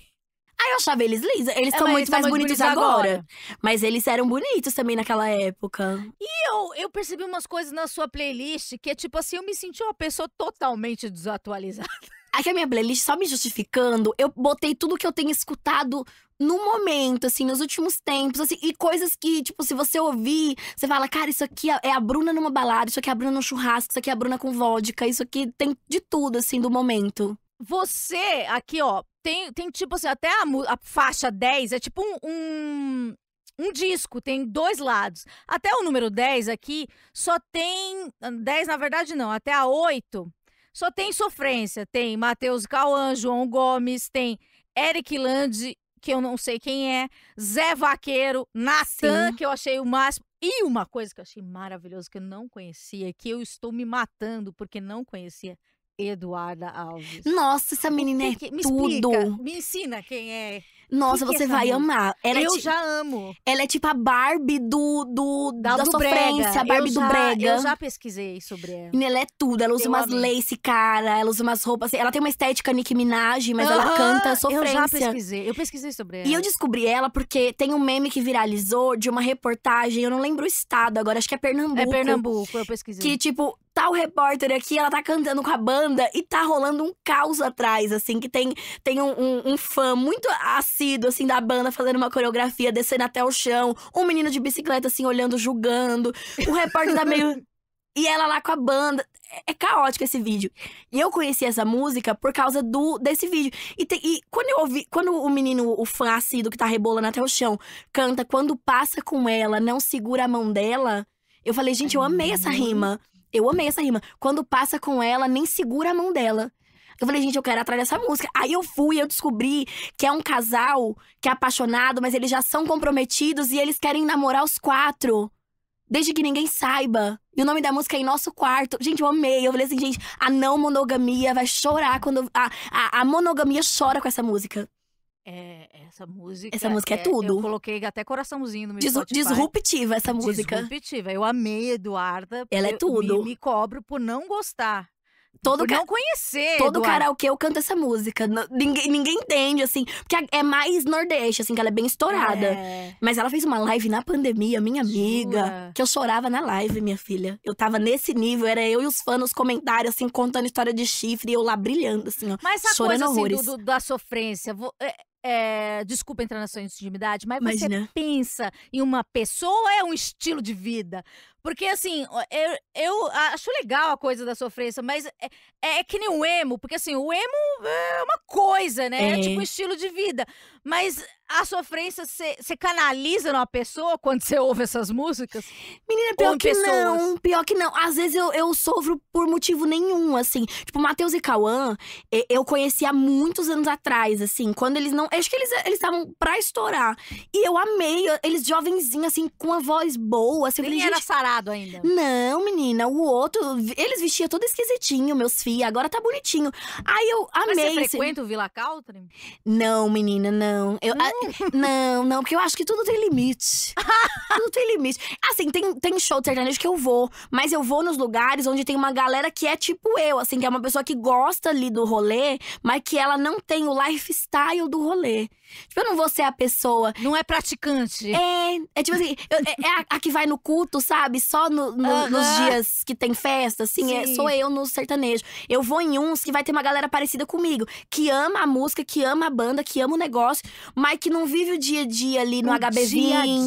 Aí eu achava eles lisa. Eles é, são muito mais, mais bonitos, bonitos agora. agora. Mas eles eram bonitos também naquela época. E eu, eu percebi umas coisas na sua playlist que é tipo assim, eu me senti uma pessoa totalmente desatualizada. [LAUGHS] Aqui a minha playlist, só me justificando, eu botei tudo que eu tenho escutado no momento, assim, nos últimos tempos, assim, e coisas que, tipo, se você ouvir, você fala, cara, isso aqui é a Bruna numa balada, isso aqui é a Bruna num churrasco, isso aqui é a Bruna com vodka, isso aqui tem de tudo, assim, do momento. Você, aqui, ó, tem, tem tipo assim, até a, a faixa 10 é tipo um, um um disco, tem dois lados. Até o número 10 aqui só tem. 10, na verdade, não, até a 8 só tem sofrência. Tem Matheus Cauã, João Gomes, tem Eric Land que eu não sei quem é, Zé Vaqueiro, Natan, que eu achei o máximo. E uma coisa que eu achei maravilhosa, que eu não conhecia, que eu estou me matando porque não conhecia, Eduarda Alves. Nossa, essa menina que, é me tudo. Explica, me ensina quem é nossa, que você que é vai amar. Ela é eu é já amo. Ela é tipo a Barbie do, do da, da do sofrência, brega. a Barbie eu do já, brega. Eu já pesquisei sobre ela. E ela é tudo. Ela usa eu umas amei. lace, cara. Ela usa umas roupas. Assim. Ela tem uma estética Nicki Minaj, mas uh -huh. ela canta sofrência. Eu já pesquisei. Eu pesquisei sobre ela. E eu descobri ela porque tem um meme que viralizou de uma reportagem. Eu não lembro o estado agora. Acho que é, é Pernambuco. É Pernambuco, eu pesquisei. Que tipo, tal repórter aqui, ela tá cantando com a banda e tá rolando um caos atrás, assim, que tem, tem um, um, um fã muito assíduo, assim, da banda fazendo uma coreografia, descendo até o chão, um menino de bicicleta, assim, olhando, julgando, o repórter tá meio. [LAUGHS] E ela lá com a banda é, é caótico esse vídeo. E eu conheci essa música por causa do desse vídeo. E, te, e quando eu ouvi, quando o menino, o fã assíduo que tá rebolando até o chão, canta quando passa com ela, não segura a mão dela, eu falei, gente, eu amei essa uhum. rima. Eu amei essa rima. Quando passa com ela, nem segura a mão dela. Eu falei, gente, eu quero atrás dessa música. Aí eu fui, eu descobri que é um casal que é apaixonado, mas eles já são comprometidos e eles querem namorar os quatro. Desde que ninguém saiba. E o nome da música é Em Nosso Quarto. Gente, eu amei. Eu falei assim, gente, a não monogamia vai chorar quando. A, a, a monogamia chora com essa música. É, essa música. Essa música é, é, tudo. Eu coloquei até coraçãozinho no meu Dis Disruptiva essa música. Disruptiva. Eu amei Eduarda. Ela é tudo. Me, me cobro por não gostar. Todo não conhecer. Todo karaokê eu canto essa música. Ninguém, ninguém entende, assim. Porque é mais nordeste, assim, que ela é bem estourada. É. Mas ela fez uma live na pandemia, minha amiga. Jura? Que eu chorava na live, minha filha. Eu tava nesse nível, era eu e os fãs nos comentários, assim, contando história de chifre. E eu lá brilhando, assim, ó. Mas essa chorando coisa, assim, do, do, da sofrência, é, é, desculpa entrar na sua intimidade, mas Imagina. você né? pensa em uma pessoa ou é um estilo de vida? Porque, assim, eu, eu acho legal a coisa da sofrência, mas é, é, que nem o emo, porque, assim, o emo é uma coisa, né? É, tipo é tipo um estilo de vida. Mas a sofrência você canaliza numa pessoa quando você ouve essas músicas? Menina, pior que pessoas? não. Pior que não. Às vezes eu, eu sofro por motivo nenhum, assim. Tipo, Matheus e Cauã, eu conheci há muitos anos atrás, assim. Quando eles não. Acho que eles estavam pra estourar. E eu amei eles jovenzinhos, assim, com uma voz boa. Assim, Nem falei, era gente ainda? Não, menina. O outro, eles vestiam todo esquisitinho, meus filhos. Agora tá bonitinho. Aí eu amei. Mas você esse... frequenta o Vila Caltrim? Não, menina, não. Eu, não. A, [LAUGHS] não, não, porque eu acho que tudo tem limite. [LAUGHS] tudo tem limite. Assim, tem, tem show de sertanejo que eu vou, mas eu vou nos lugares onde tem uma galera que é tipo eu, assim, que é uma pessoa que gosta ali do rolê, mas que ela não tem o lifestyle do rolê. Tipo, eu não vou ser a pessoa. Não é praticante. É, é tipo assim, eu, é, é a, a, que vai no culto, sabe? Só no, no, uh -huh. nos dias que tem festa, assim. É, sou eu no sertanejo. Eu vou em uns que vai ter uma galera parecida comigo, que ama a música, que ama a banda, que ama o negócio, mas que não vive o dia a dia ali no o HB20.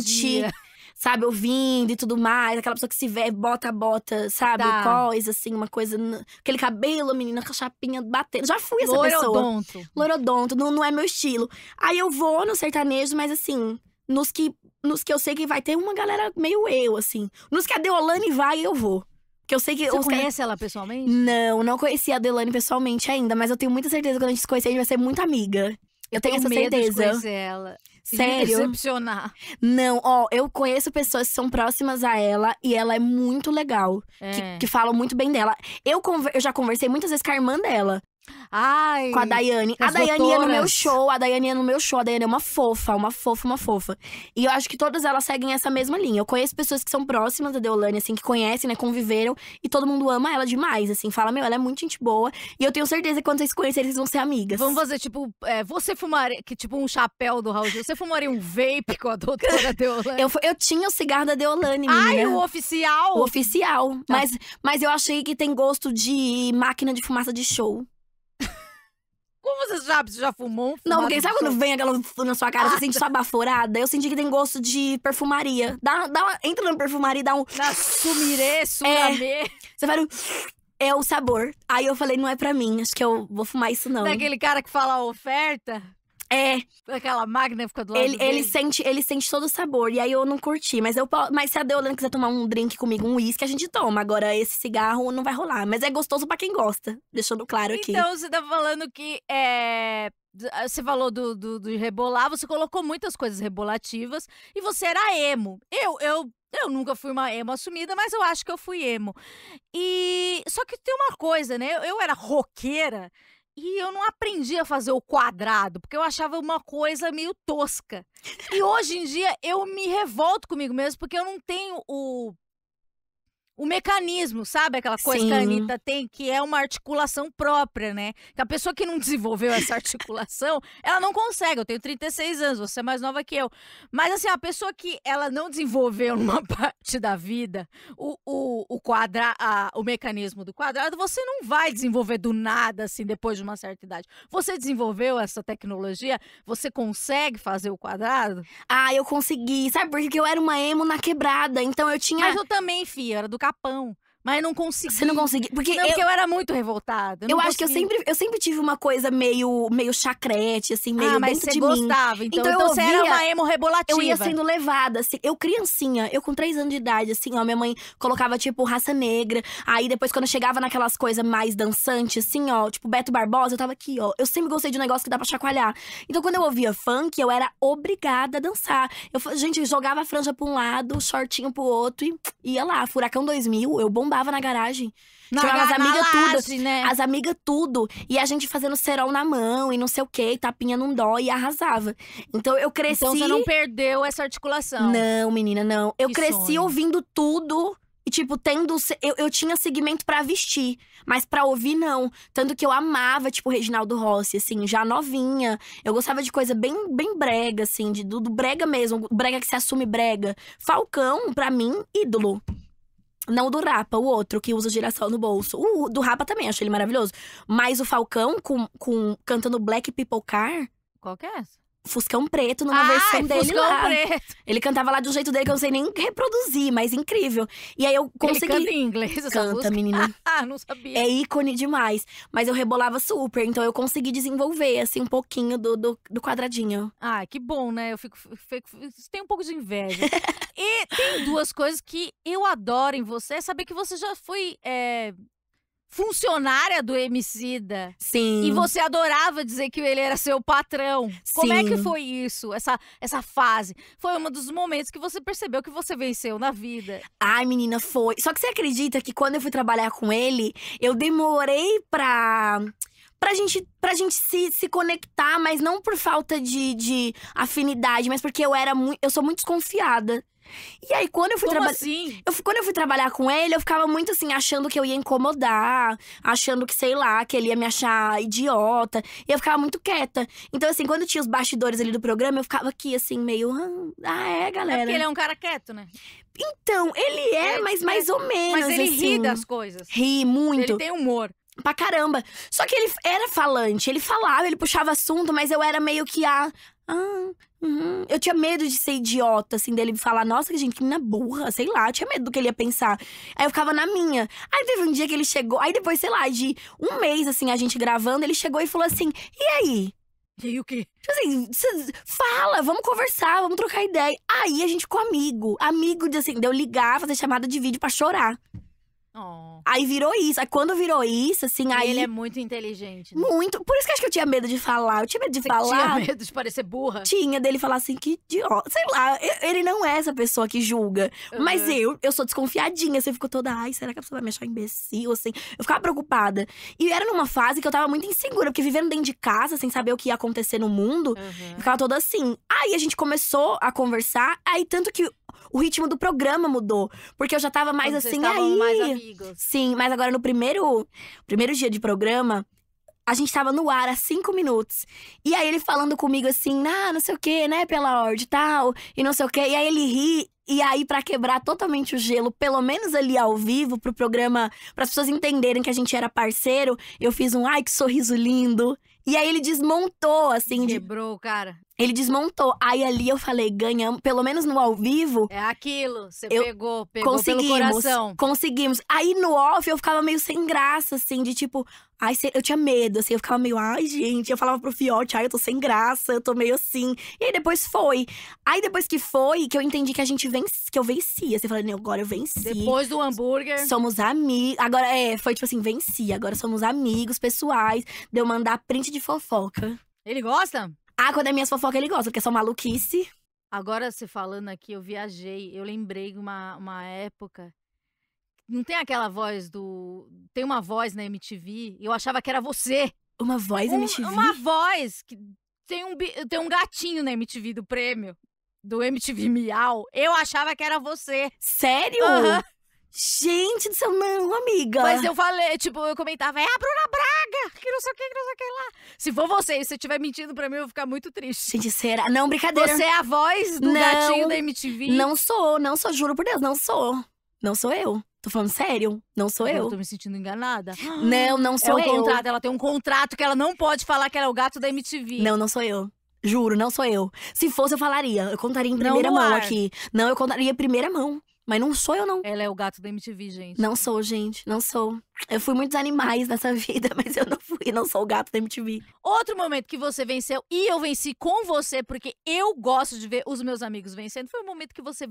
Dia a dia sabe, ouvindo e tudo mais. Aquela pessoa que se vê, bota, bota, sabe? Tá. Coisa, assim, uma coisa. Aquele cabelo, menina, com a chapinha batendo. Já fui essa Lorodonto. pessoa. Lorodonto. Não, não é meu estilo. Aí eu vou no sertanejo, mas assim, nos que, nos que eu sei que vai ter uma galera meio eu, assim. Nos que a Deolane vai, eu vou. Que eu sei que. Você conhece cara... ela pessoalmente? Não, não conhecia a Delane pessoalmente ainda, mas eu tenho muita certeza que quando a gente se conhecer, a gente vai ser muito amiga. Eu, eu tenho, tenho essa medo certeza. De ela. Sério? Decepcionar. Não, ó, eu conheço pessoas que são próximas a ela e ela é muito legal. É. Que, que falam muito bem dela. Eu, eu já conversei muitas vezes com a irmã dela. Ai, com a Daiane. A Daiane ia no meu show, a Daiane ia no meu show. A Daiane é uma fofa, uma fofa, uma fofa. E eu acho que todas elas seguem essa mesma linha. Eu conheço pessoas que são próximas da Deolane, assim, que conhecem, né, conviveram. E todo mundo ama ela demais, assim. Fala, meu, ela é muito gente boa. E eu tenho certeza que quando vocês conhecerem, vocês vão ser amigas. Vamos fazer, tipo, é, você fumaria, que tipo um chapéu do Raul Gil. Você fumaria um vape com a doutora Deolane? [LAUGHS] eu, eu tinha o cigarro da Deolane, menina. Ai, o oficial? O oficial. Tá. Mas, mas eu achei que tem gosto de máquina de fumaça de show. Como você sabe? Você já fumou um Não, porque sabe quando vem aquela na sua cara, você ah, sente tá. só baforada? Eu senti que tem gosto de perfumaria. Dá, dá uma, entra na perfumaria e dá um. Na sumirê, surame. É, você vai um é o sabor. Aí eu falei, não é pra mim, acho que eu vou fumar isso não. É aquele cara que fala oferta? É. Aquela máquina fica do lado ele, dele. Ele sente, ele sente todo o sabor. E aí eu não curti. Mas, eu, mas se a Deolana quiser tomar um drink comigo, um uísque, a gente toma. Agora, esse cigarro não vai rolar. Mas é gostoso para quem gosta. Deixando claro aqui. Então, você tá falando que é. Ah, você falou do, do, do rebolar, você colocou muitas coisas rebolativas e você era emo. Eu, eu eu nunca fui uma emo assumida, mas eu acho que eu fui emo. E só que tem uma coisa, né? Eu, eu era roqueira e eu não aprendi a fazer o quadrado, porque eu achava uma coisa meio tosca. E hoje em dia eu me revolto comigo mesmo, porque eu não tenho o o mecanismo, sabe? Aquela coisa Sim. que a Anitta tem, que é uma articulação própria, né? Que a pessoa que não [LAUGHS] desenvolveu essa articulação, ela não consegue. Eu tenho 36 anos, você é mais nova que eu. Mas assim, a pessoa que ela não desenvolveu numa [LAUGHS] parte da vida o, o, o, quadrado, o mecanismo do quadrado, você não vai desenvolver do nada, assim, depois de uma certa idade. Você desenvolveu essa tecnologia, você consegue fazer o quadrado? Ah, eu consegui. Sabe, por porque eu era uma emo na quebrada, então eu tinha. Mas eu também, Fia, era do capão mas eu não consegui. Você não conseguia. Porque, não, eu... porque eu era muito revoltada. Eu, eu acho que eu sempre, eu sempre tive uma coisa meio, meio chacrete, assim, meio ah, mas dentro de gostava, mim. Então, então, então você ouvia, era uma emo rebolativa. Eu ia sendo levada, assim. Eu criancinha, eu com três anos de idade, assim, ó. Minha mãe colocava, tipo, raça negra. Aí depois, quando eu chegava naquelas coisas mais dançantes, assim, ó. Tipo, Beto Barbosa, eu tava aqui, ó. Eu sempre gostei de um negócio que dá pra chacoalhar. Então, quando eu ouvia funk, eu era obrigada a dançar. Eu, gente, jogava a franja pra um lado, shortinho pro outro e ia lá. Furacão 2000, eu bombava trombava na garagem. Na, tipo, as amigas tudo. Né? As amigas tudo. E a gente fazendo cerol na mão e não sei o quê, tapinha num dó e arrasava. Então eu cresci. Então você não perdeu essa articulação. Não, menina, não. Eu que cresci sonho. ouvindo tudo. E, tipo, tendo. Eu, eu tinha segmento para vestir, mas para ouvir, não. Tanto que eu amava, tipo, Reginaldo Rossi, assim, já novinha. Eu gostava de coisa bem, bem brega, assim, de, do, do brega mesmo. Brega que se assume brega. Falcão, para mim, ídolo. Não o do Rapa, o outro que usa girassol no bolso. O do Rapa também, achei ele maravilhoso. Mas o Falcão com, com cantando Black People Car. Qual que é essa? Fuscão Preto numa Ai, versão dele Fuscão lá. Preto. Ele cantava lá do jeito dele que eu não sei nem reproduzir, mas incrível. E aí eu consegui. Ele canta em inglês essa canta, menina. [LAUGHS] Ah, não sabia. É ícone demais. Mas eu rebolava super, então eu consegui desenvolver, assim, um pouquinho do, do, do quadradinho. Ah, que bom, né? Eu fico. fico, fico tenho um pouco de inveja. [LAUGHS] e tem duas coisas que eu adoro em você: é saber que você já foi. É funcionária do Emicida. Sim. E você adorava dizer que ele era seu patrão. Sim. Como é que foi isso, essa, essa fase? Foi um dos momentos que você percebeu que você venceu na vida. Ai, menina, foi. Só que você acredita que quando eu fui trabalhar com ele, eu demorei pra pra gente, pra gente se, se conectar, mas não por falta de, de afinidade, mas porque eu era muito. Eu sou muito desconfiada. E aí, quando eu fui trabalhar. Assim? Eu, quando eu fui trabalhar com ele, eu ficava muito assim, achando que eu ia incomodar, achando que, sei lá, que ele ia me achar idiota. E eu ficava muito quieta. Então, assim, quando tinha os bastidores ali do programa, eu ficava aqui, assim, meio. Ah, ah é, galera. É porque ele é um cara quieto, né? Então, ele é, é mas é. mais ou menos. Mas ele assim, ri das coisas. Ri muito. Ele tem humor. Pra caramba. Só que ele era falante, ele falava, ele puxava assunto, mas eu era meio que a ah, uhum. Eu tinha medo de ser idiota, assim, dele falar, nossa, que gente, que menina burra, sei lá, eu tinha medo do que ele ia pensar. Aí eu ficava na minha. Aí teve um dia que ele chegou, aí depois, sei lá, de um mês, assim, a gente gravando, ele chegou e falou assim: e aí? E aí o quê? Tipo assim, fala, vamos conversar, vamos trocar ideia. Aí a gente ficou amigo. Amigo de assim, de eu ligar, fazer chamada de vídeo para chorar. Oh. Aí virou isso. Aí quando virou isso, assim, e aí. Ele é muito inteligente. Né? Muito. Por isso que acho que eu tinha medo de falar. Eu tinha medo de Você falar. Tinha medo de parecer burra. Tinha dele falar assim, que idiota. Sei lá, ele não é essa pessoa que julga. Uhum. Mas eu, eu sou desconfiadinha. Você assim, ficou toda, ai, será que a pessoa vai me achar imbecil? Assim. Eu ficava preocupada. E era numa fase que eu tava muito insegura, porque vivendo dentro de casa, sem saber o que ia acontecer no mundo, uhum. ficava toda assim. Aí a gente começou a conversar, aí tanto que o ritmo do programa mudou. Porque eu já tava mais Quando assim, aí. Mais Sim, mas agora no primeiro, primeiro dia de programa, a gente tava no ar há cinco minutos. E aí ele falando comigo assim, ah, não sei o que, né, pela ordem e tal, e não sei o que. E aí ele ri, e aí para quebrar totalmente o gelo, pelo menos ali ao vivo, pro programa, para as pessoas entenderem que a gente era parceiro, eu fiz um ai, que sorriso lindo. E aí ele desmontou, assim. Quebrou, de... cara. Ele desmontou. Aí ali eu falei, ganhamos, pelo menos no ao vivo. É aquilo, você eu pegou, pegou conseguimos, pelo coração. Conseguimos. Aí no off eu ficava meio sem graça, assim, de tipo, ai, eu tinha medo, assim, eu ficava meio, ai, gente, eu falava pro Fiote, ai, eu tô sem graça, eu tô meio assim. E aí depois foi. Aí depois que foi, que eu entendi que a gente vence, que eu vencia. Assim, falando agora eu venci. Depois do hambúrguer. Somos amigos. Agora, é, foi tipo assim, venci, agora somos amigos pessoais. Deu mandar print de fofoca. Ele gosta? Ah, quando é minhas fofocas, ele gosta, porque é só maluquice. Agora, você falando aqui, eu viajei. Eu lembrei uma, uma época. Não tem aquela voz do. Tem uma voz na MTV. Eu achava que era você. Uma voz um, MTV? Uma voz. Que tem, um, tem um gatinho na MTV do prêmio. Do MTV Miau. Eu achava que era você. Sério? Aham. Uhum. Gente do céu, não, amiga. Mas eu falei, tipo, eu comentava, é a Bruna Braga, que não sei o que, que não sei o que lá. Se for você e você estiver mentindo pra mim, eu vou ficar muito triste. Gente, será? Não, brincadeira. Você é a voz do não, gatinho da MTV? Não sou, não sou, juro por Deus, não sou. Não sou eu. Tô falando sério, não sou eu. Eu tô me sentindo enganada. [GASPS] Não, não sou é um eu. Contrato, ela tem um contrato que ela não pode falar que ela é o gato da MTV. Não, não sou eu. Juro, não sou eu. Se fosse, eu falaria. Eu contaria em primeira mão ar. aqui. Não, eu contaria em primeira mão. Mas não sou eu, não. Ela é o gato da MTV, gente. Não sou, gente. Não sou. Eu fui muitos animais nessa [LAUGHS] vida, mas eu não fui, não sou o gato da MTV. Outro momento que você venceu e eu venci com você, porque eu gosto de ver os meus amigos vencendo, foi o momento que você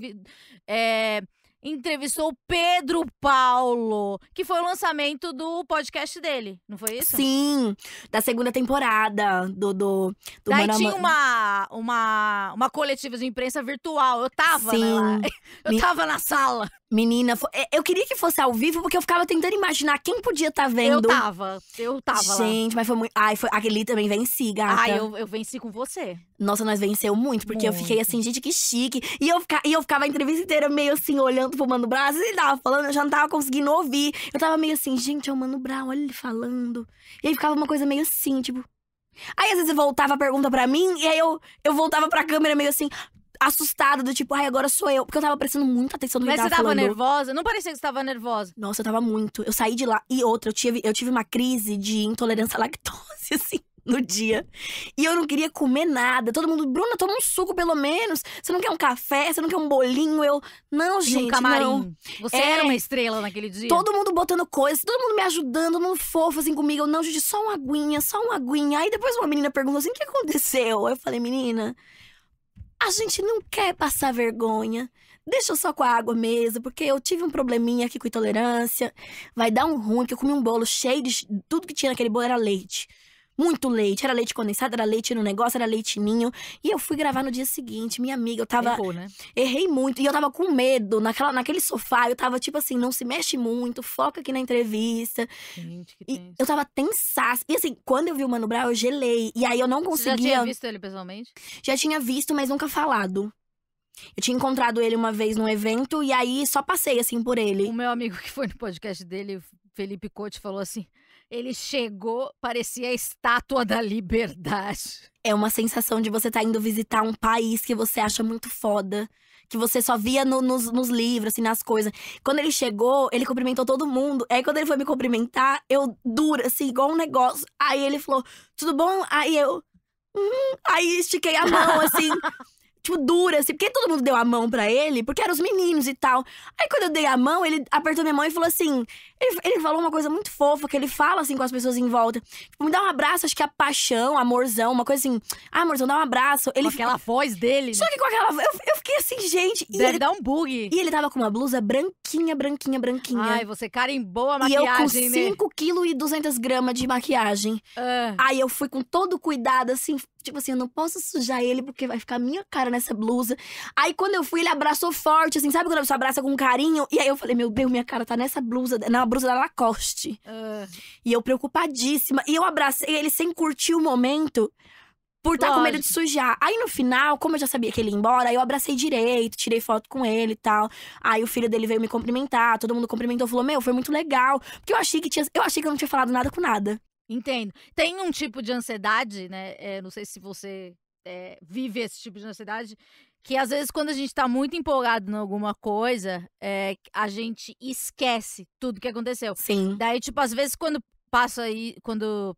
é, entrevistou o Pedro Paulo, que foi o lançamento do podcast dele, não foi isso? Sim, da segunda temporada do do, do Daí tinha uma, uma uma coletiva de imprensa virtual. Eu tava né, Sim. Lá. [LAUGHS] Eu Me... tava na sala. Menina, é, eu queria que fosse ao vivo porque eu ficava tentando imaginar quem podia estar tá vendo. Eu tava, eu tava Gente, lá. mas foi muito. Ai, foi... aquele também venci, gata. Ai, eu, eu venci com você. Nossa, nós venceu muito, porque muito. eu fiquei assim, gente, que chique. E eu, e eu ficava a entrevista inteira meio assim, olhando tanto pro Mano Brown, às vezes ele tava falando, eu já não tava conseguindo ouvir. Eu tava meio assim, gente, é o Mano Brown, olha ele falando. E aí ficava uma coisa meio assim, tipo. Aí às vezes voltava a pergunta para mim, e aí eu, eu voltava pra câmera meio assim, assustada, do tipo, ai, agora sou eu. Porque eu tava prestando muita atenção no que Mas você tava falando. nervosa? Não parecia que você tava nervosa. Nossa, eu tava muito. Eu saí de lá. E outra, eu tive, eu tive uma crise de intolerância à lactose, [LAUGHS] assim no dia. E eu não queria comer nada. Todo mundo, Bruna, toma um suco pelo menos. Você não quer um café? Você não quer um bolinho? Eu, não, gente. Um camarim. Não. Você é... era uma estrela naquele dia. Todo mundo botando coisas, todo mundo me ajudando, todo mundo fofo assim comigo. Eu, não, gente, só uma aguinha, só uma aguinha. Aí depois uma menina perguntou assim: o que aconteceu? Eu falei, menina, a gente não quer passar vergonha deixa eu só com a água mesmo, porque eu tive um probleminha aqui com intolerância. Vai dar um ruim, que eu comi um bolo cheio de. Tudo que tinha naquele bolo era leite muito leite. Era leite condensado, era leite no negócio, era leite ninho. E eu fui gravar no dia seguinte, minha amiga, eu tava. Errou, né? Errei muito. E eu tava com medo. Naquela, naquele sofá, eu tava tipo assim, não se mexe muito, foca aqui na entrevista. Gente, que tenso. e eu tava tensaça. E assim, quando eu vi o Mano Brown, eu gelei. E aí eu não conseguia. Você já tinha visto ele pessoalmente? Já tinha visto, mas nunca falado. Eu tinha encontrado ele uma vez num evento e aí só passei assim por ele. O meu amigo que foi no podcast dele, Felipe Couto, falou assim: ele chegou, parecia a estátua da liberdade. É uma sensação de você estar tá indo visitar um país que você acha muito foda, que você só via no, nos, nos, livros, assim, nas coisas. Quando ele chegou, ele cumprimentou todo mundo. Aí quando ele foi me cumprimentar, eu dura, assim, igual um negócio. Aí ele falou, tudo bom? Aí eu. Hum. Aí estiquei a mão, assim. [LAUGHS] tipo, dura, assim, porque todo mundo deu a mão para ele, porque eram os meninos e tal. Aí quando eu dei a mão, ele apertou minha mão e falou assim: ele, ele falou uma coisa muito fofa, que ele fala assim com as pessoas em volta. Tipo, me dá um abraço, acho que é paixão, amorzão, uma coisa assim. Ah, amorzão, dá um abraço. Ele com aquela f... voz dele. Só né? que com aquela. Eu, eu fiquei assim, gente. Deve ele... dar um bug. E ele tava com uma blusa branquinha, branquinha, branquinha. Ai, você é cara em boa maquiagem, e eu com 5 kg né? e 200 gramas de maquiagem. Uh. Aí eu fui com todo cuidado, assim, tipo assim, eu não posso sujar ele porque vai ficar minha cara nessa blusa. Aí quando eu fui, ele abraçou forte, assim, sabe quando você abraça com carinho? E aí eu falei, meu Deus, minha cara tá nessa blusa, na, blusa da Lacoste. Uh. E eu preocupadíssima. E eu abracei ele sem curtir o momento. Por estar tá com medo de sujar. Aí no final, como eu já sabia que ele ia embora, eu abracei direito, tirei foto com ele e tal. Aí o filho dele veio me cumprimentar, todo mundo cumprimentou, falou: Meu, foi muito legal. Porque eu achei que tinha. Eu achei que eu não tinha falado nada com nada. Entendo. Tem um tipo de ansiedade, né? É, não sei se você é, vive esse tipo de ansiedade, que às vezes quando a gente está muito empolgado em alguma coisa, é, a gente esquece tudo que aconteceu. Sim. Daí, tipo, às vezes quando passa aí, quando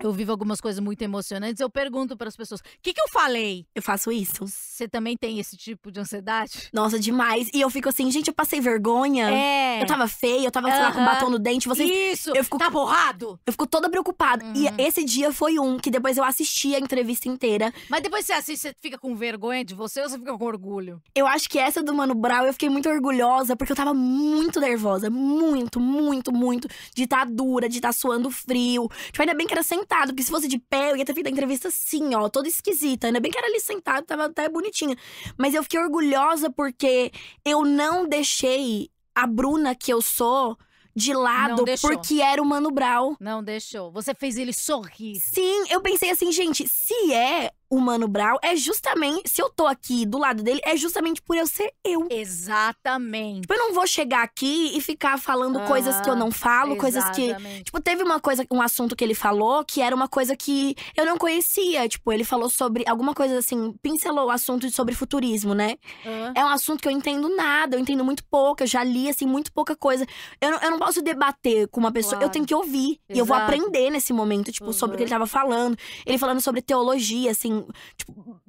eu vivo algumas coisas muito emocionantes, eu pergunto para as pessoas: o que, que eu falei? Eu faço isso. Você também tem esse tipo de ansiedade? Nossa, demais. E eu fico assim, gente, eu passei vergonha. É. Eu tava feia, eu tava com batom no dente. Vocês... Isso! Eu fico... Tá borrado? Eu fico toda preocupada. Uhum. E esse dia foi um que depois eu assisti a entrevista inteira. Mas depois você assiste, você fica com vergonha de você ou você fica com orgulho? Eu acho que essa do Mano Brown eu fiquei muito orgulhosa, porque eu tava muito nervosa. Muito, muito, muito. De estar tá dura, de estar tá suando frio. Tipo, ainda bem que era sem sentado, porque se fosse de pé, eu ia ter feito a entrevista assim, ó, toda esquisita. Ainda bem que era ali sentado, tava até bonitinha. Mas eu fiquei orgulhosa porque eu não deixei a Bruna que eu sou de lado porque era o Mano Brown. Não deixou. Você fez ele sorrir. Sim, eu pensei assim, gente, se é o Mano Brown é justamente. Se eu tô aqui do lado dele, é justamente por eu ser eu. Exatamente. Tipo, eu não vou chegar aqui e ficar falando ah, coisas que eu não falo, exatamente. Ah, coisas que. Tipo, teve uma coisa, um assunto que ele falou que era uma coisa que eu não conhecia. Tipo, ele falou sobre alguma coisa assim, pincelou o assunto sobre futurismo, né? Ah. É um assunto que eu entendo nada, eu entendo muito pouco, eu já li assim, muito pouca coisa. Eu não, eu não posso debater com uma pessoa, claro. eu tenho que ouvir. Exato. E eu vou aprender nesse momento, tipo, uhum. sobre o que ele uhum. tava falando. Ele falando sobre teologia, assim, Tipo,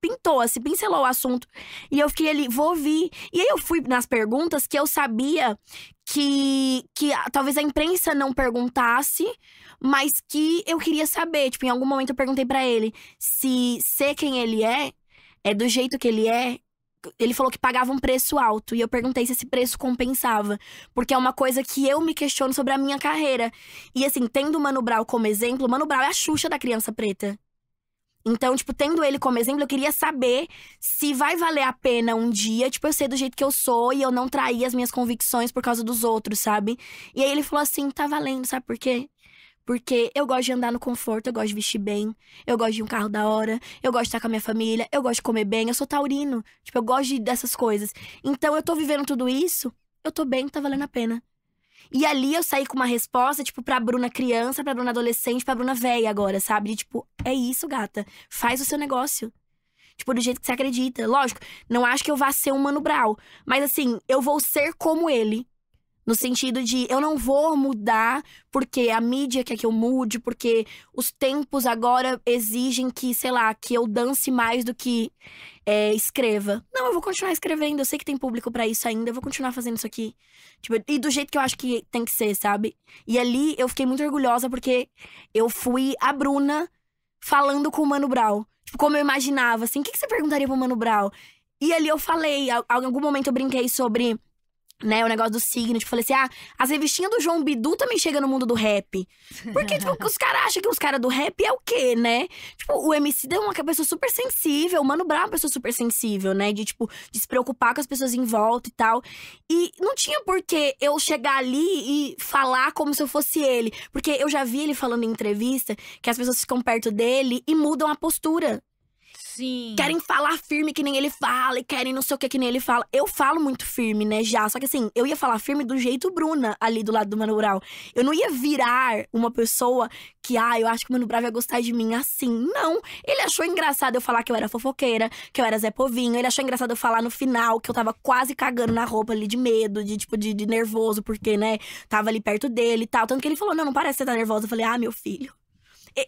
pintou, assim, pincelou o assunto. E eu fiquei ali, vou ouvir. E aí eu fui nas perguntas que eu sabia que, que talvez a imprensa não perguntasse, mas que eu queria saber. Tipo, em algum momento eu perguntei para ele se ser quem ele é, é do jeito que ele é, ele falou que pagava um preço alto. E eu perguntei se esse preço compensava. Porque é uma coisa que eu me questiono sobre a minha carreira. E assim, tendo o Mano Brown como exemplo, o Mano Brown é a Xuxa da criança preta. Então, tipo, tendo ele como exemplo, eu queria saber se vai valer a pena um dia, tipo, eu ser do jeito que eu sou e eu não trair as minhas convicções por causa dos outros, sabe? E aí ele falou assim: tá valendo, sabe por quê? Porque eu gosto de andar no conforto, eu gosto de vestir bem, eu gosto de um carro da hora, eu gosto de estar com a minha família, eu gosto de comer bem, eu sou taurino, tipo, eu gosto de, dessas coisas. Então eu tô vivendo tudo isso, eu tô bem, tá valendo a pena. E ali eu saí com uma resposta, tipo, pra Bruna criança, pra Bruna adolescente, pra Bruna velha agora, sabe? E, tipo, é isso, gata. Faz o seu negócio. Tipo, do jeito que você acredita. Lógico, não acho que eu vá ser um Mano Brown. Mas assim, eu vou ser como ele. No sentido de eu não vou mudar porque a mídia quer que eu mude, porque os tempos agora exigem que, sei lá, que eu dance mais do que é, escreva. Não, eu vou continuar escrevendo, eu sei que tem público para isso ainda, eu vou continuar fazendo isso aqui. Tipo, e do jeito que eu acho que tem que ser, sabe? E ali eu fiquei muito orgulhosa porque eu fui a Bruna falando com o Mano Brown. Tipo, como eu imaginava, assim, o que, que você perguntaria pro Mano Brown? E ali eu falei, em algum momento eu brinquei sobre né, o negócio do signo, tipo, falei assim, ah, as revistinhas do João Bidu também chega no mundo do rap. Porque, tipo, os caras acham que os caras do rap é o quê, né? Tipo, o MC é uma pessoa super sensível, o Mano Brown é uma pessoa super sensível, né? De, tipo, de se preocupar com as pessoas em volta e tal. E não tinha por que eu chegar ali e falar como se eu fosse ele. Porque eu já vi ele falando em entrevista que as pessoas ficam perto dele e mudam a postura Sim. Querem falar firme que nem ele fala e querem não sei o que que nem ele fala. Eu falo muito firme, né, já. Só que assim, eu ia falar firme do jeito Bruna ali do lado do Mano Brown. Eu não ia virar uma pessoa que, ah, eu acho que o Mano Brown vai gostar de mim assim. Não. Ele achou engraçado eu falar que eu era fofoqueira, que eu era Zé Povinho. Ele achou engraçado eu falar no final que eu tava quase cagando na roupa ali de medo, de tipo, de, de nervoso, porque, né, tava ali perto dele e tal. Tanto que ele falou: não, não parece que você tá nervosa. Eu falei, ah, meu filho.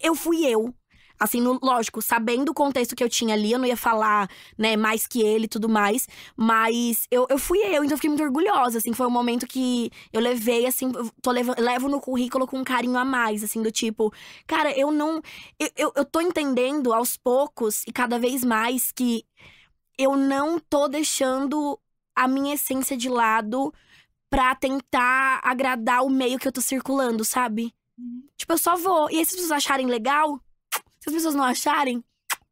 Eu fui eu. Assim, no, lógico, sabendo o contexto que eu tinha ali, eu não ia falar, né, mais que ele e tudo mais. Mas eu, eu fui eu, então eu fiquei muito orgulhosa, assim. Foi um momento que eu levei, assim, tô levo, levo no currículo com um carinho a mais, assim, do tipo, cara, eu não. Eu, eu, eu tô entendendo aos poucos e cada vez mais que eu não tô deixando a minha essência de lado pra tentar agradar o meio que eu tô circulando, sabe? Uhum. Tipo, eu só vou. E se vocês acharem legal, se as pessoas não acharem,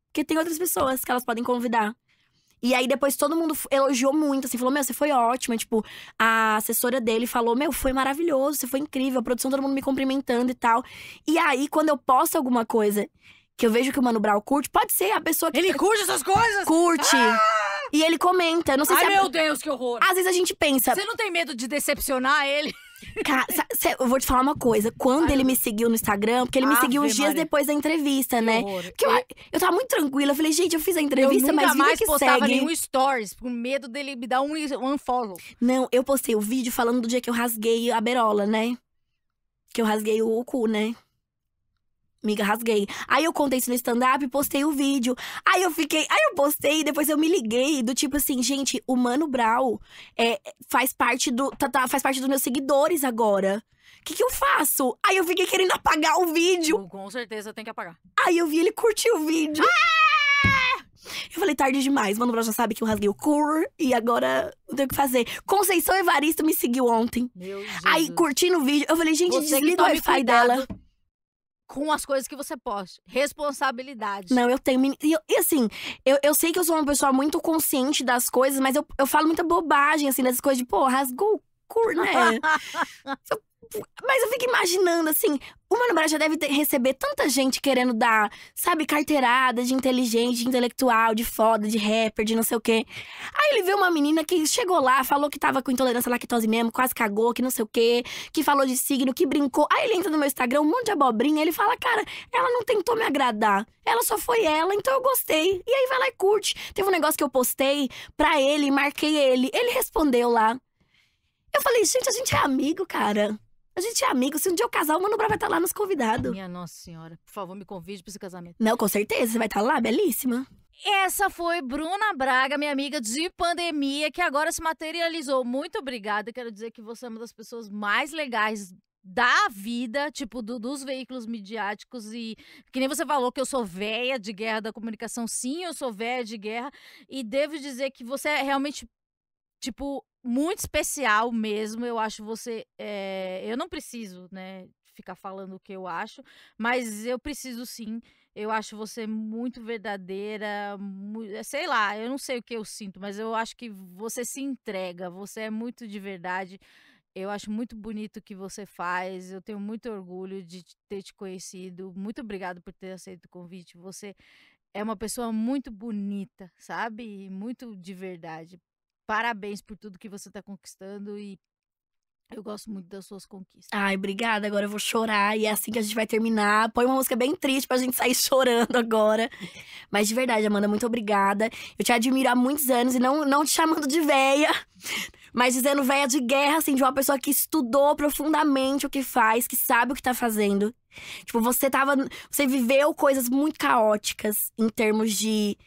porque tem outras pessoas que elas podem convidar. E aí depois todo mundo elogiou muito, assim, falou: Meu, você foi ótima. Tipo, a assessora dele falou: Meu, foi maravilhoso, você foi incrível. A produção, todo mundo me cumprimentando e tal. E aí, quando eu posto alguma coisa que eu vejo que o Mano Brown curte, pode ser a pessoa que. Ele tá curte essas coisas? Curte. Ah! E ele comenta. Não sei Ai, se. Ai, a... É meu Deus, que horror! Às vezes a gente pensa. Você não tem medo de decepcionar ele? Cara, eu vou te falar uma coisa. Quando Ai, ah. ele me seguiu no Instagram, porque ele me seguiu uns dias Maria. depois da entrevista, né? Porque eu, eu tava muito tranquila. Eu falei, gente, eu fiz a entrevista, eu nunca mas mais que postava nenhum stories, com medo dele me dar um, um unfollow. Não, eu postei o vídeo falando do dia que eu rasguei a berola, né? Que eu rasguei o cu, né? Miga, rasguei. Aí eu contei isso no stand-up, postei o vídeo. Aí eu fiquei. Aí eu postei, depois eu me liguei do tipo assim, gente, o Mano Brau é, faz parte do. Tá, tá, faz parte dos meus seguidores agora. O que, que eu faço? Aí eu fiquei querendo apagar o vídeo. Com certeza tem que apagar. Aí eu vi ele curtir o vídeo. Ah! Eu falei, tarde demais. Mano Brau já sabe que eu rasguei o cur e agora não tenho o que fazer. Conceição Evaristo me seguiu ontem. Meu Jesus. Aí curtindo o vídeo, eu falei, gente, Você desliga o Wi-Fi dela com as coisas que você posta. Responsabilidade. Não, eu tenho. E, e assim, eu, eu sei que eu sou uma pessoa muito consciente das coisas, mas eu, eu falo muita bobagem, assim, dessas coisas de, pô, rasgou o cu, né? [LAUGHS] Mas eu fico imaginando, assim, o Mano Brown já deve ter, receber tanta gente querendo dar, sabe, carteirada de inteligente, de intelectual, de foda, de rapper, de não sei o quê. Aí ele vê uma menina que chegou lá, falou que tava com intolerância à lactose mesmo, quase cagou, que não sei o quê, que falou de signo, que brincou. Aí ele entra no meu Instagram, um monte de abobrinha, ele fala, cara, ela não tentou me agradar. Ela só foi ela, então eu gostei. E aí vai lá e curte. Teve um negócio que eu postei pra ele, marquei ele. Ele respondeu lá. Eu falei, gente, a gente é amigo, cara. A gente é amigo. Se um dia eu casar, o Mano Brown vai estar tá lá nos convidados. Minha Nossa Senhora, por favor, me convide para esse casamento. Não, com certeza. Você vai estar tá lá, belíssima. Essa foi Bruna Braga, minha amiga de pandemia, que agora se materializou. Muito obrigada. Quero dizer que você é uma das pessoas mais legais da vida, tipo, do, dos veículos midiáticos e que nem você falou que eu sou véia de guerra da comunicação, sim, eu sou véia de guerra e devo dizer que você é realmente tipo, muito especial mesmo. Eu acho você. É... Eu não preciso, né, ficar falando o que eu acho, mas eu preciso sim. Eu acho você muito verdadeira, muito... Eh, sei lá, eu não sei o que eu sinto, mas eu acho que você se entrega, você é muito de verdade. Eu acho muito bonito o que você faz. Eu tenho muito orgulho de ter te conhecido. Muito obrigado por ter aceito o convite. Você é uma pessoa muito bonita, sabe? Muito de verdade. Parabéns por tudo que você está conquistando e eu gosto muito das suas conquistas. Ai, obrigada. Agora eu vou chorar e é assim que a gente vai terminar. Põe uma música bem triste pra gente sair [LAUGHS] chorando agora. Mas de verdade, Amanda, muito obrigada. Eu te admiro há muitos anos e não, não te chamando de véia, [LAUGHS] mas dizendo véia de guerra, assim, de uma pessoa que estudou profundamente o que faz, que sabe o que tá fazendo. Tipo, você tava. Você viveu coisas muito caóticas em termos de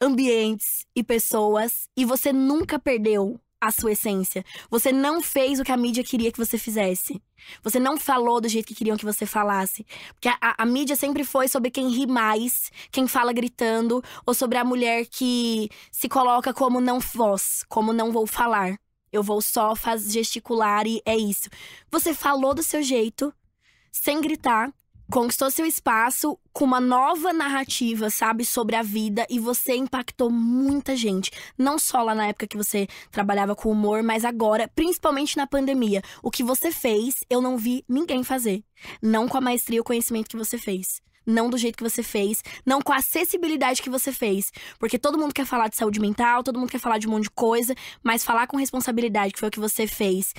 ambientes e pessoas e você nunca perdeu a sua essência. Você não fez o que a mídia queria que você fizesse. Você não falou do jeito que queriam que você falasse. Porque a, a, mídia sempre foi sobre quem ri mais, quem fala gritando, ou sobre a mulher que se coloca como não voz, como não vou falar. Eu vou só faz, gesticular e é isso. Você falou do seu jeito, sem gritar, conquistou seu espaço com uma nova narrativa, sabe, sobre a vida e você impactou muita gente, não só lá na época que você trabalhava com humor, mas agora, principalmente na pandemia. O que você fez, eu não vi ninguém fazer, não com a maestria e o conhecimento que você fez não do jeito que você fez, não com a acessibilidade que você fez. Porque todo mundo quer falar de saúde mental, todo mundo quer falar de um monte de coisa, mas falar com responsabilidade, que foi o que você fez,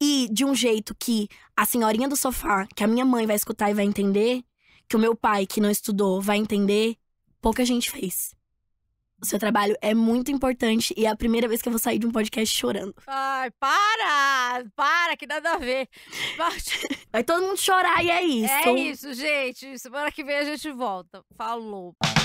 e de um jeito que a senhorinha do sofá, que a minha mãe vai escutar e vai entender, que o meu pai, que não estudou, vai entender, pouca gente fez. O seu trabalho é muito importante e é a primeira vez que eu vou sair de um podcast chorando. Ai, para! Para, que nada a ver. [LAUGHS] Vai todo mundo chorar e é isso. É isso, gente. Semana que vem a gente volta. Falou.